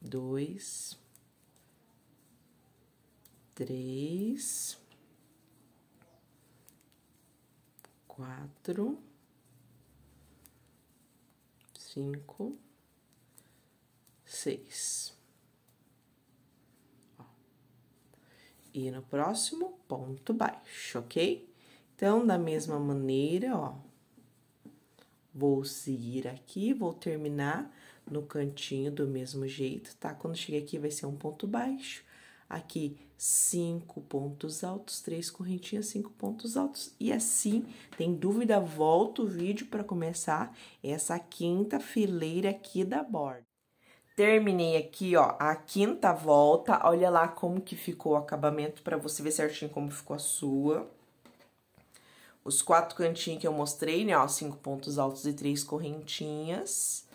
dois, três, quatro, cinco, seis. Ó. E no próximo, ponto baixo, ok? Então, da mesma maneira, ó, vou seguir aqui, vou terminar no cantinho do mesmo jeito, tá? Quando chegar aqui, vai ser um ponto baixo. Aqui, cinco pontos altos, três correntinhas, cinco pontos altos. E assim, tem dúvida, volta o vídeo para começar essa quinta fileira aqui da borda. Terminei aqui, ó, a quinta volta. Olha lá como que ficou o acabamento para você ver certinho como ficou a sua. Os quatro cantinhos que eu mostrei, né, ó, cinco pontos altos e três correntinhas.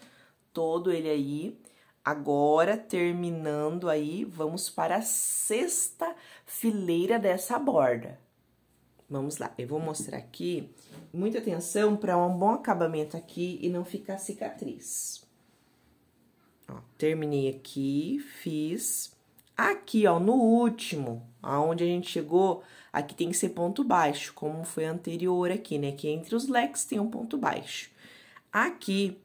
Todo ele aí. Agora, terminando aí, vamos para a sexta fileira dessa borda. Vamos lá, eu vou mostrar aqui, muita atenção para um bom acabamento aqui e não ficar cicatriz. Ó, terminei aqui, fiz. Aqui, ó, no último, aonde a gente chegou, aqui tem que ser ponto baixo, como foi anterior aqui, né? Que entre os leques tem um ponto baixo. Aqui,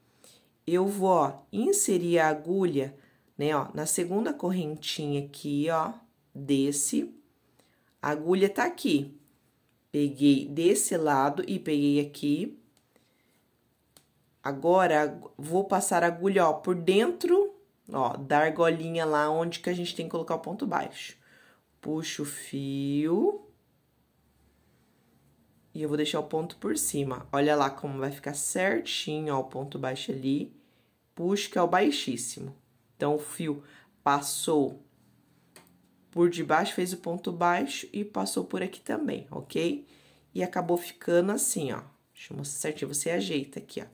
eu vou ó, inserir a agulha, né, ó, na segunda correntinha aqui, ó, desse. A agulha tá aqui. Peguei desse lado e peguei aqui. Agora, vou passar a agulha, ó, por dentro, ó, da argolinha lá onde que a gente tem que colocar o ponto baixo. Puxo o fio e eu vou deixar o ponto por cima. Olha lá como vai ficar certinho, ó, o ponto baixo ali. Puxo, que é o baixíssimo. Então, o fio passou por debaixo, fez o ponto baixo e passou por aqui também, ok? E acabou ficando assim, ó. Deixa eu mostrar certinho, você ajeita aqui, ó.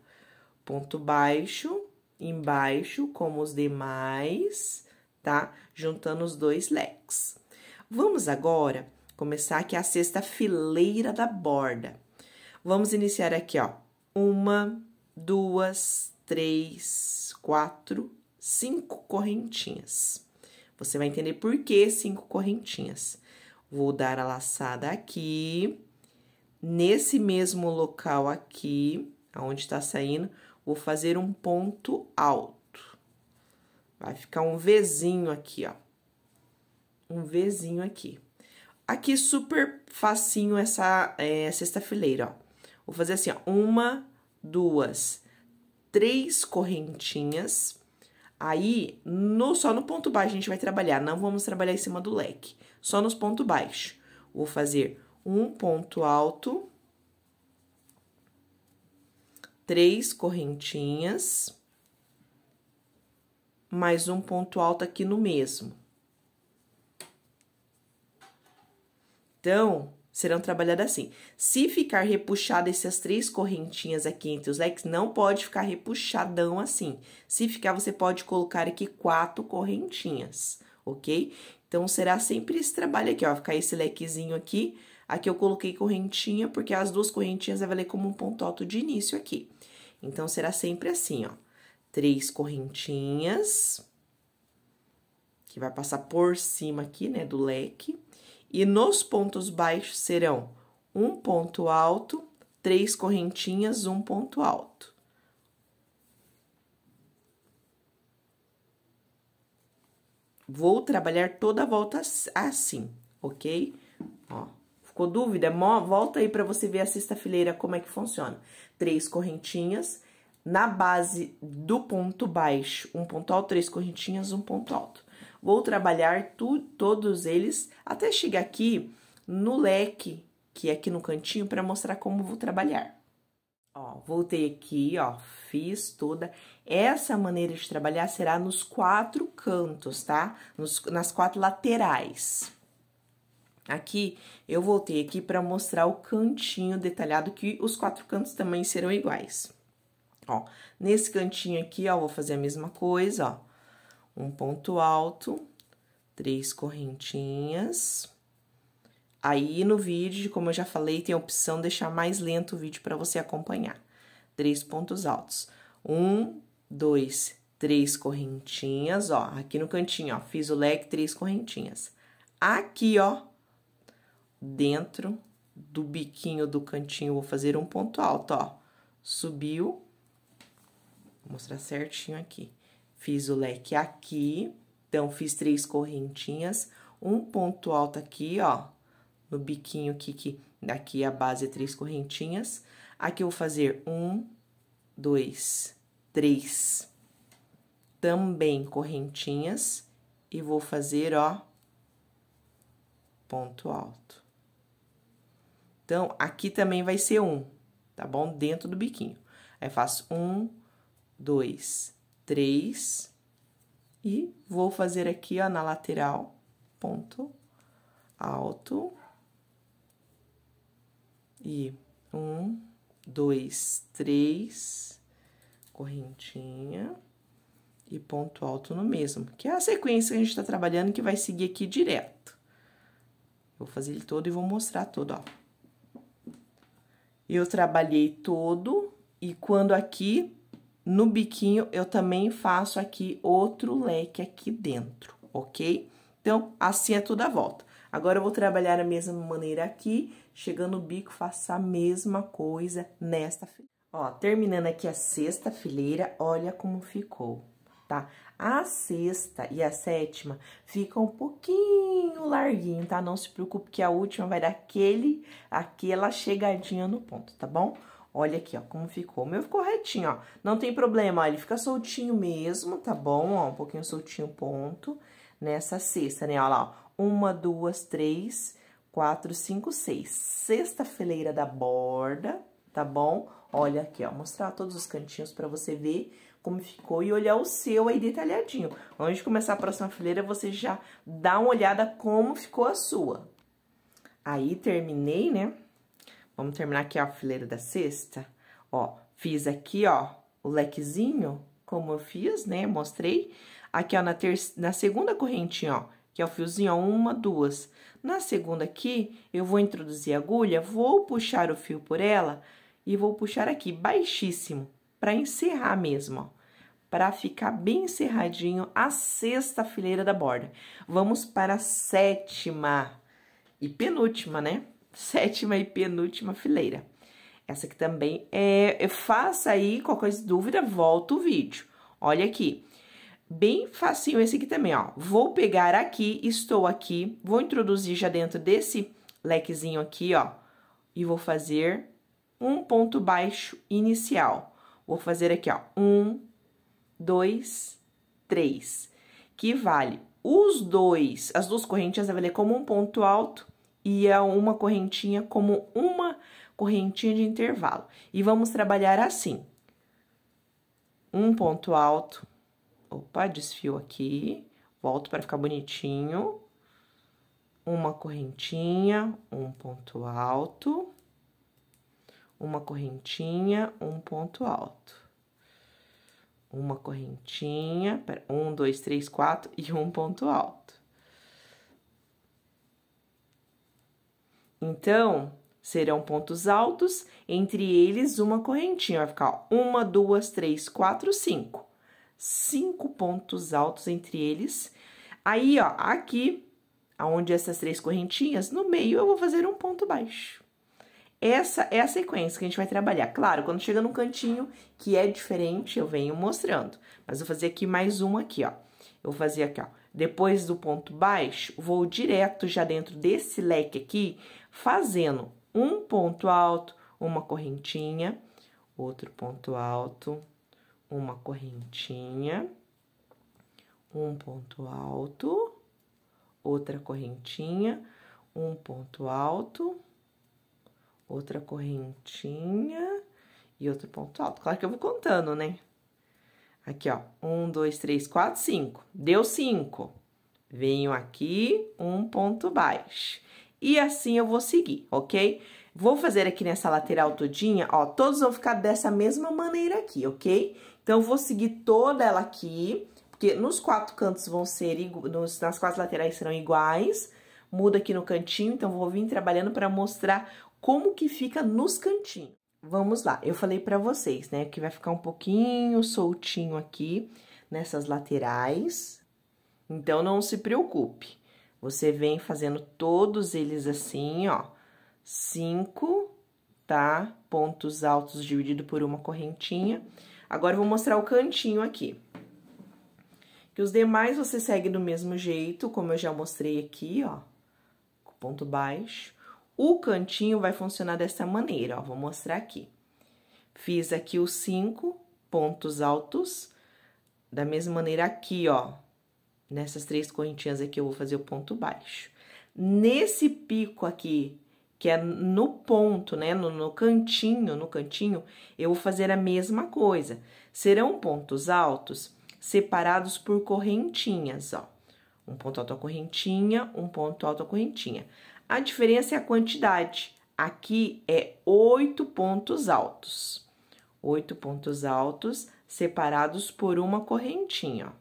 Ponto baixo, embaixo, como os demais, tá? Juntando os dois leques. Vamos agora Começar aqui é a sexta fileira da borda. Vamos iniciar aqui, ó. Uma, duas, três, quatro, cinco correntinhas. Você vai entender por que cinco correntinhas. Vou dar a laçada aqui, nesse mesmo local aqui, aonde tá saindo, vou fazer um ponto alto. Vai ficar um Vzinho aqui, ó. Um Vzinho aqui. Aqui, super facinho essa é, sexta fileira, ó. Vou fazer assim, ó, uma, duas, três correntinhas. Aí, no, só no ponto baixo a gente vai trabalhar, não vamos trabalhar em cima do leque, só nos pontos baixos. Vou fazer um ponto alto, três correntinhas, mais um ponto alto aqui no mesmo. Então, serão trabalhadas assim. Se ficar repuxado essas três correntinhas aqui entre os leques, não pode ficar repuxadão assim. Se ficar, você pode colocar aqui quatro correntinhas, ok? Então, será sempre esse trabalho aqui, ó, ficar esse lequezinho aqui. Aqui eu coloquei correntinha, porque as duas correntinhas vai valer como um ponto alto de início aqui. Então, será sempre assim, ó. Três correntinhas, que vai passar por cima aqui, né, do leque e nos pontos baixos serão um ponto alto, três correntinhas, um ponto alto. Vou trabalhar toda a volta assim, ok? Ó, ficou dúvida? Volta aí para você ver a sexta fileira como é que funciona. Três correntinhas, na base do ponto baixo, um ponto alto, três correntinhas, um ponto alto. Vou trabalhar tu, todos eles até chegar aqui no leque, que é aqui no cantinho, para mostrar como vou trabalhar. Ó, voltei aqui, ó, fiz toda. Essa maneira de trabalhar será nos quatro cantos, tá? Nos, nas quatro laterais. Aqui, eu voltei aqui para mostrar o cantinho detalhado, que os quatro cantos também serão iguais. Ó, nesse cantinho aqui, ó, vou fazer a mesma coisa, ó um ponto alto, três correntinhas. Aí no vídeo, como eu já falei, tem a opção de deixar mais lento o vídeo para você acompanhar. Três pontos altos. Um, dois, três correntinhas, ó. Aqui no cantinho, ó, fiz o leque, três correntinhas. Aqui, ó, dentro do biquinho do cantinho, vou fazer um ponto alto, ó. Subiu. Vou mostrar certinho aqui. Fiz o leque aqui, então, fiz três correntinhas, um ponto alto aqui, ó, no biquinho aqui, que daqui a base é três correntinhas. Aqui eu vou fazer um, dois, três, também correntinhas, e vou fazer, ó, ponto alto. Então, aqui também vai ser um, tá bom? Dentro do biquinho. Aí, faço um, dois, três, e vou fazer aqui, ó, na lateral, ponto alto, e um, dois, três, correntinha, e ponto alto no mesmo, que é a sequência que a gente tá trabalhando, que vai seguir aqui direto. Vou fazer ele todo e vou mostrar todo, ó. Eu trabalhei todo, e quando aqui no biquinho, eu também faço aqui outro leque aqui dentro, ok? Então, assim é toda a volta. Agora, eu vou trabalhar a mesma maneira aqui, chegando no bico, faço a mesma coisa nesta fileira. Ó, terminando aqui a sexta fileira, olha como ficou, tá? A sexta e a sétima ficam um pouquinho larguinho, tá? Não se preocupe que a última vai dar aquele, aquela chegadinha no ponto, tá bom? Tá bom? Olha aqui, ó, como ficou. O meu ficou retinho, ó. Não tem problema, ó, ele fica soltinho mesmo, tá bom? Ó, um pouquinho soltinho ponto nessa sexta, né? Olha lá, ó. Uma, duas, três, quatro, cinco, seis. Sexta fileira da borda, tá bom? Olha aqui, ó, mostrar todos os cantinhos pra você ver como ficou e olhar o seu aí detalhadinho. Antes de começar a próxima fileira, você já dá uma olhada como ficou a sua. Aí, terminei, né? Vamos terminar aqui, ó, a fileira da sexta. Ó, fiz aqui, ó, o lequezinho, como eu fiz, né? Mostrei. Aqui, ó, na, ter... na segunda correntinha, ó, que é o fiozinho, ó, uma, duas. Na segunda aqui, eu vou introduzir a agulha, vou puxar o fio por ela e vou puxar aqui baixíssimo, para encerrar mesmo, ó. Para ficar bem encerradinho a sexta fileira da borda. Vamos para a sétima e penúltima, né? sétima e penúltima fileira. Essa aqui também é... Faça aí, qualquer dúvida, volta o vídeo. Olha aqui. Bem facinho esse aqui também, ó. Vou pegar aqui, estou aqui, vou introduzir já dentro desse lequezinho aqui, ó. E vou fazer um ponto baixo inicial. Vou fazer aqui, ó. Um, dois, três. Que vale os dois, as duas correntes, vai valer como um ponto alto e é uma correntinha como uma correntinha de intervalo. E vamos trabalhar assim. Um ponto alto. Opa, desfio aqui. Volto para ficar bonitinho. Uma correntinha, um ponto alto. Uma correntinha, um ponto alto. Uma correntinha, um, dois, três, quatro e um ponto alto. Então, serão pontos altos, entre eles uma correntinha. Vai ficar uma, duas, três, quatro, cinco. Cinco pontos altos entre eles. Aí, ó, aqui, aonde essas três correntinhas, no meio eu vou fazer um ponto baixo. Essa é a sequência que a gente vai trabalhar. Claro, quando chega num cantinho que é diferente, eu venho mostrando. Mas vou fazer aqui mais um aqui, ó. Eu vou fazer aqui, ó. Depois do ponto baixo, vou direto já dentro desse leque aqui fazendo um ponto alto, uma correntinha, outro ponto alto, uma correntinha, um ponto alto, outra correntinha, um ponto alto, outra correntinha e outro ponto alto. Claro que eu vou contando, né? Aqui, ó, um, dois, três, quatro, cinco. Deu cinco. Venho aqui, um ponto baixo e assim eu vou seguir, ok? Vou fazer aqui nessa lateral todinha, ó, todos vão ficar dessa mesma maneira aqui, ok? Então, eu vou seguir toda ela aqui, porque nos quatro cantos vão ser, nos, nas quatro laterais serão iguais, muda aqui no cantinho, então vou vir trabalhando para mostrar como que fica nos cantinhos. Vamos lá, eu falei para vocês, né, que vai ficar um pouquinho soltinho aqui nessas laterais, então não se preocupe. Você vem fazendo todos eles assim, ó. Cinco, tá? Pontos altos dividido por uma correntinha. Agora, eu vou mostrar o cantinho aqui. Que os demais você segue do mesmo jeito, como eu já mostrei aqui, ó. Ponto baixo. O cantinho vai funcionar dessa maneira, ó. Vou mostrar aqui. Fiz aqui os cinco pontos altos. Da mesma maneira aqui, ó. Nessas três correntinhas aqui eu vou fazer o ponto baixo. Nesse pico aqui, que é no ponto, né, no, no cantinho, no cantinho, eu vou fazer a mesma coisa. Serão pontos altos separados por correntinhas, ó. Um ponto alto a correntinha, um ponto alto a correntinha. A diferença é a quantidade. Aqui é oito pontos altos. Oito pontos altos separados por uma correntinha, ó.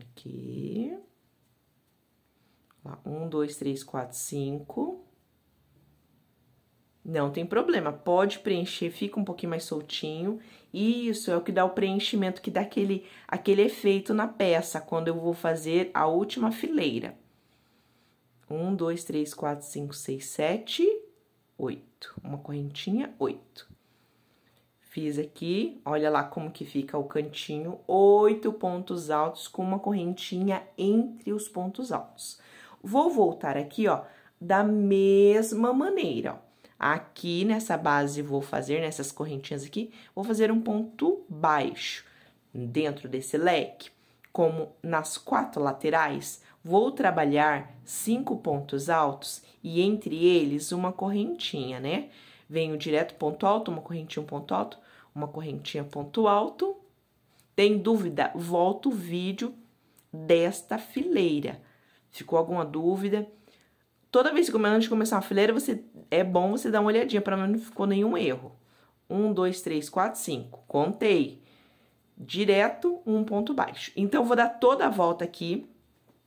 Aqui. Lá, um, dois, três, quatro, cinco. Não tem problema, pode preencher, fica um pouquinho mais soltinho. Isso é o que dá o preenchimento, que dá aquele, aquele efeito na peça, quando eu vou fazer a última fileira. Um, dois, três, quatro, cinco, seis, sete, oito. Uma correntinha, oito. Fiz aqui, olha lá como que fica o cantinho, oito pontos altos com uma correntinha entre os pontos altos. Vou voltar aqui, ó, da mesma maneira, ó. Aqui nessa base vou fazer, nessas correntinhas aqui, vou fazer um ponto baixo dentro desse leque. Como nas quatro laterais, vou trabalhar cinco pontos altos e entre eles uma correntinha, né? venho direto ponto alto, uma correntinha ponto alto, uma correntinha ponto alto. Tem dúvida? Volta o vídeo desta fileira. Ficou alguma dúvida? Toda vez que antes de começar uma fileira, você é bom você dar uma olhadinha para não ficou nenhum erro. Um, dois, três, quatro, cinco. Contei. Direto, um ponto baixo. Então, eu vou dar toda a volta aqui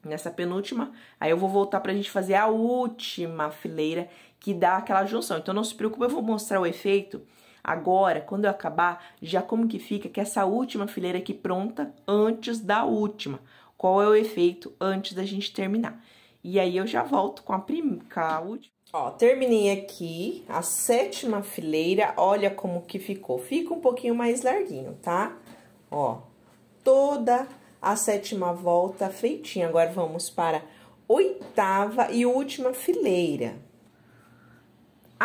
nessa penúltima. Aí eu vou voltar pra gente fazer a última fileira que dá aquela junção. Então não se preocupe, eu vou mostrar o efeito agora, quando eu acabar, já como que fica que é essa última fileira aqui pronta antes da última. Qual é o efeito antes da gente terminar? E aí eu já volto com a, prim... com a última. Ó, terminei aqui a sétima fileira, olha como que ficou. Fica um pouquinho mais larguinho, tá? Ó, toda a sétima volta feitinha. Agora vamos para oitava e última fileira.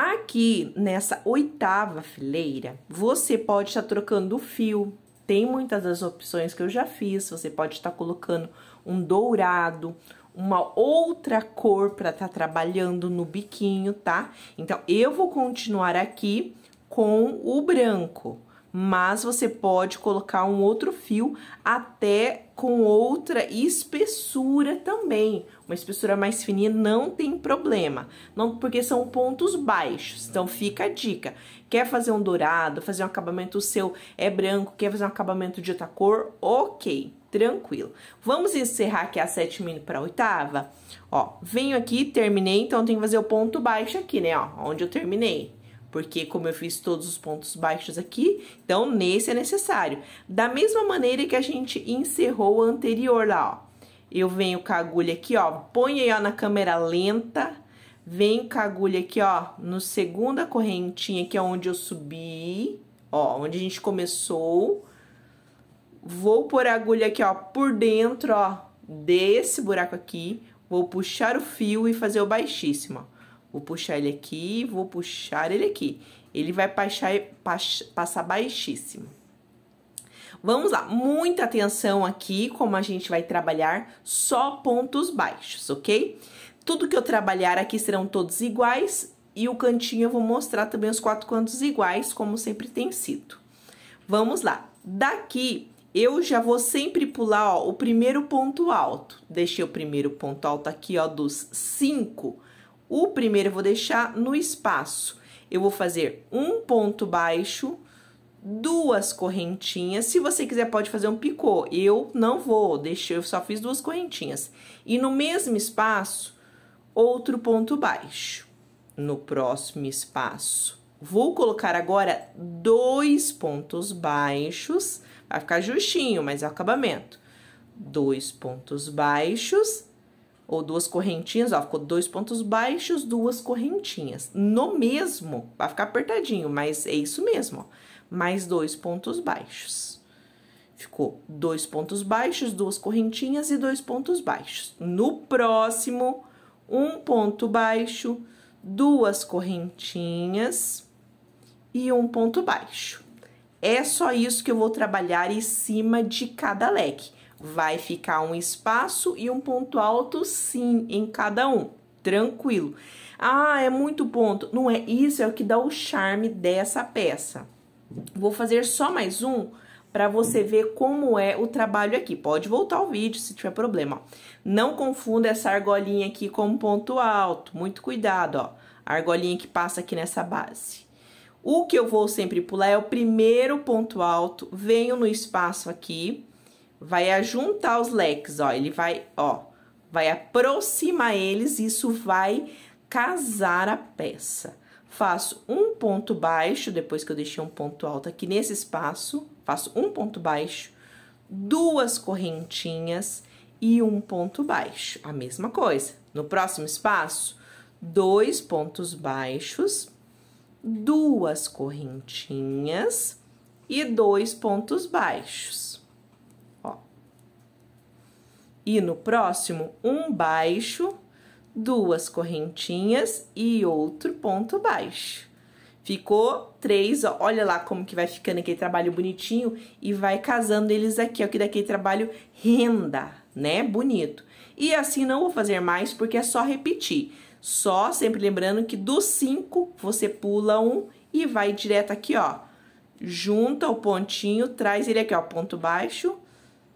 Aqui nessa oitava fileira, você pode estar tá trocando o fio. Tem muitas das opções que eu já fiz. Você pode estar tá colocando um dourado, uma outra cor para estar tá trabalhando no biquinho, tá? Então, eu vou continuar aqui com o branco, mas você pode colocar um outro fio até com outra espessura também, uma espessura mais fininha não tem problema, não porque são pontos baixos. Então fica a dica. Quer fazer um dourado, fazer um acabamento seu é branco, quer fazer um acabamento de outra cor, ok, tranquilo. Vamos encerrar aqui a sétima indo para oitava. Ó, venho aqui, terminei, então tem que fazer o ponto baixo aqui, né? Ó, onde eu terminei. Porque como eu fiz todos os pontos baixos aqui, então nesse é necessário. Da mesma maneira que a gente encerrou o anterior lá, ó eu venho com a agulha aqui, ó, ponho aí, ó, na câmera lenta, venho com a agulha aqui, ó, no segunda correntinha, que é onde eu subi, ó, onde a gente começou. Vou pôr a agulha aqui, ó, por dentro, ó, desse buraco aqui, vou puxar o fio e fazer o baixíssimo, ó. Vou puxar ele aqui, vou puxar ele aqui. Ele vai passar, passar baixíssimo. Vamos lá, muita atenção aqui, como a gente vai trabalhar só pontos baixos, ok? Tudo que eu trabalhar aqui serão todos iguais e o cantinho eu vou mostrar também os quatro cantos iguais, como sempre tem sido. Vamos lá, daqui eu já vou sempre pular, ó, o primeiro ponto alto. Deixei o primeiro ponto alto aqui, ó, dos cinco. O primeiro eu vou deixar no espaço. Eu vou fazer um ponto baixo, duas correntinhas. Se você quiser, pode fazer um picô. Eu não vou, deixei, eu só fiz duas correntinhas. E no mesmo espaço, outro ponto baixo. No próximo espaço, vou colocar agora dois pontos baixos. Vai ficar justinho, mas é o acabamento. Dois pontos baixos ou duas correntinhas, ó, ficou dois pontos baixos, duas correntinhas. No mesmo, vai ficar apertadinho, mas é isso mesmo, ó mais dois pontos baixos. Ficou dois pontos baixos, duas correntinhas e dois pontos baixos. No próximo, um ponto baixo, duas correntinhas e um ponto baixo. É só isso que eu vou trabalhar em cima de cada leque. Vai ficar um espaço e um ponto alto, sim, em cada um. Tranquilo. Ah, é muito ponto. Não é isso, é o que dá o charme dessa peça. Vou fazer só mais um para você ver como é o trabalho aqui. Pode voltar o vídeo se tiver problema. Não confunda essa argolinha aqui com ponto alto. Muito cuidado, ó. A argolinha que passa aqui nessa base. O que eu vou sempre pular é o primeiro ponto alto. Venho no espaço aqui. Vai ajuntar os leques, ó. Ele vai, ó. Vai aproximar eles. Isso vai casar a peça faço um ponto baixo, depois que eu deixei um ponto alto aqui nesse espaço, faço um ponto baixo, duas correntinhas e um ponto baixo. A mesma coisa. No próximo espaço, dois pontos baixos, duas correntinhas e dois pontos baixos. Ó. E no próximo, um baixo, duas correntinhas e outro ponto baixo. Ficou três, ó, olha lá como que vai ficando aquele trabalho bonitinho e vai casando eles aqui, ó, que daquele trabalho renda, né? Bonito. E assim não vou fazer mais, porque é só repetir. Só sempre lembrando que dos cinco, você pula um e vai direto aqui, ó. Junta o pontinho, traz ele aqui, ó, ponto baixo.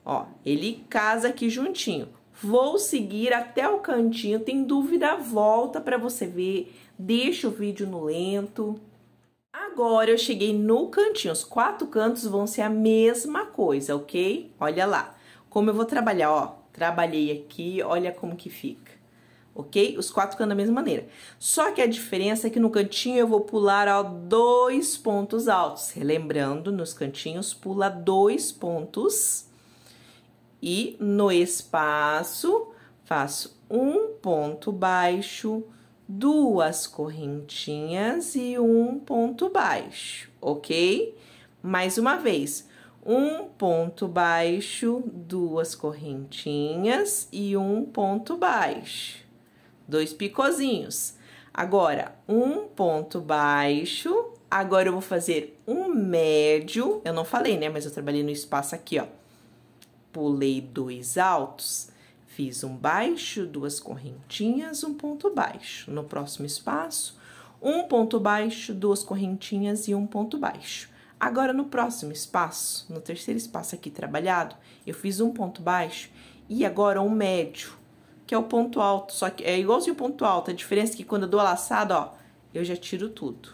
Ó, ele casa aqui juntinho Vou seguir até o cantinho. Tem dúvida? Volta para você ver. Deixa o vídeo no lento. Agora eu cheguei no cantinho. Os quatro cantos vão ser a mesma coisa, ok? Olha lá. Como eu vou trabalhar, ó. Trabalhei aqui, olha como que fica ok? Os quatro cantos da mesma maneira. Só que a diferença é que no cantinho eu vou pular ó, dois pontos altos. Lembrando, nos cantinhos pula dois pontos e no espaço faço um ponto baixo, duas correntinhas e um ponto baixo, ok? Mais uma vez, um ponto baixo, duas correntinhas e um ponto baixo, dois picozinhos. Agora, um ponto baixo, agora eu vou fazer um médio, eu não falei, né, mas eu trabalhei no espaço aqui, ó Pulei dois altos, fiz um baixo, duas correntinhas, um ponto baixo. No próximo espaço, um ponto baixo, duas correntinhas e um ponto baixo. Agora, no próximo espaço, no terceiro espaço aqui trabalhado, eu fiz um ponto baixo e agora um médio, que é o ponto alto. Só que é igualzinho o ponto alto, a diferença é que quando eu dou a laçada, ó, eu já tiro tudo.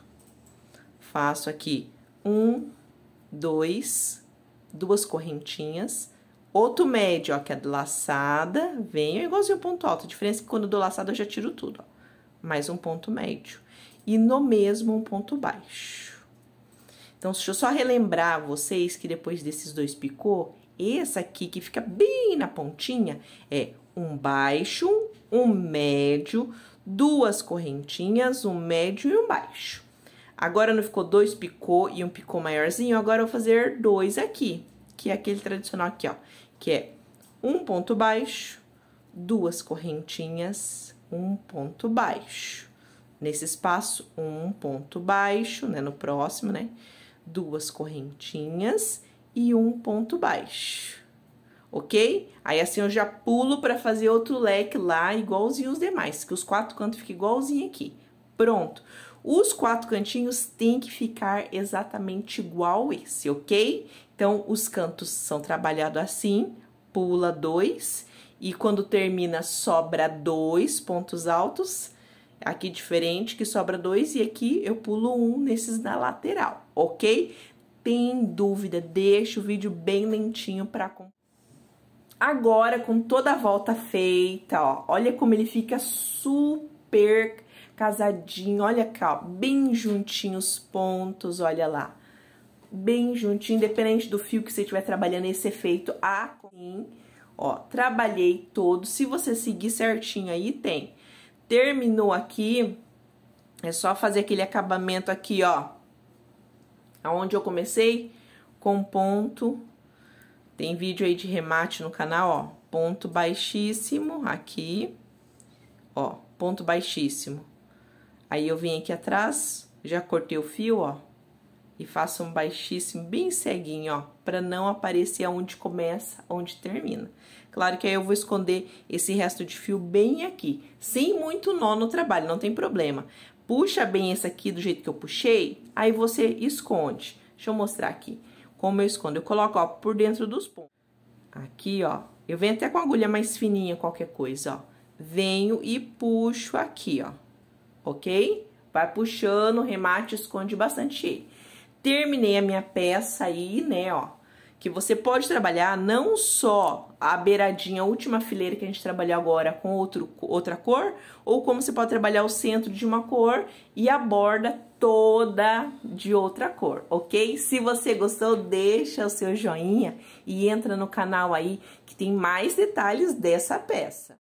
Faço aqui um, dois, duas correntinhas, Outro médio, ó, que é do laçada, venho é igualzinho o ponto alto. A diferença é que quando dou laçada eu já tiro tudo, ó. Mais um ponto médio. E no mesmo um ponto baixo. Então, deixa eu só relembrar vocês que depois desses dois picô, esse aqui que fica bem na pontinha é um baixo, um médio, duas correntinhas, um médio e um baixo. Agora não ficou dois picô e um picô maiorzinho, agora eu vou fazer dois aqui, que é aquele tradicional aqui, ó que é um ponto baixo, duas correntinhas, um ponto baixo. Nesse espaço, um ponto baixo, né? No próximo, né? Duas correntinhas e um ponto baixo, ok? Aí, assim, eu já pulo para fazer outro leque lá, igualzinho os demais, que os quatro cantos ficam igualzinho aqui. Pronto. Os quatro cantinhos têm que ficar exatamente igual esse, ok? Então, os cantos são trabalhados assim, pula dois, e quando termina, sobra dois pontos altos. Aqui diferente, que sobra dois, e aqui eu pulo um nesses na lateral, ok? Tem dúvida, deixa o vídeo bem lentinho para Agora, com toda a volta feita, ó, olha como ele fica super casadinho, olha cá, ó, bem juntinho os pontos, olha lá bem juntinho, independente do fio que você estiver trabalhando esse efeito assim, ó, trabalhei todo. Se você seguir certinho aí, tem. Terminou aqui, é só fazer aquele acabamento aqui, ó, aonde eu comecei, com ponto, tem vídeo aí de remate no canal, ó, ponto baixíssimo aqui, ó, ponto baixíssimo. Aí eu vim aqui atrás, já cortei o fio, ó, e faça um baixíssimo bem ceguinho, ó, para não aparecer aonde começa, onde termina. Claro que aí eu vou esconder esse resto de fio bem aqui, sem muito nó no trabalho, não tem problema. Puxa bem esse aqui do jeito que eu puxei, aí você esconde. Deixa eu mostrar aqui como eu escondo. Eu coloco, ó, por dentro dos pontos. Aqui, ó, eu venho até com agulha mais fininha, qualquer coisa, ó. Venho e puxo aqui, ó, ok? Vai puxando, remate, esconde bastante ele terminei a minha peça aí, né, ó, que você pode trabalhar não só a beiradinha, a última fileira que a gente trabalhou agora com outro, outra cor, ou como você pode trabalhar o centro de uma cor e a borda toda de outra cor, ok? Se você gostou, deixa o seu joinha e entra no canal aí que tem mais detalhes dessa peça.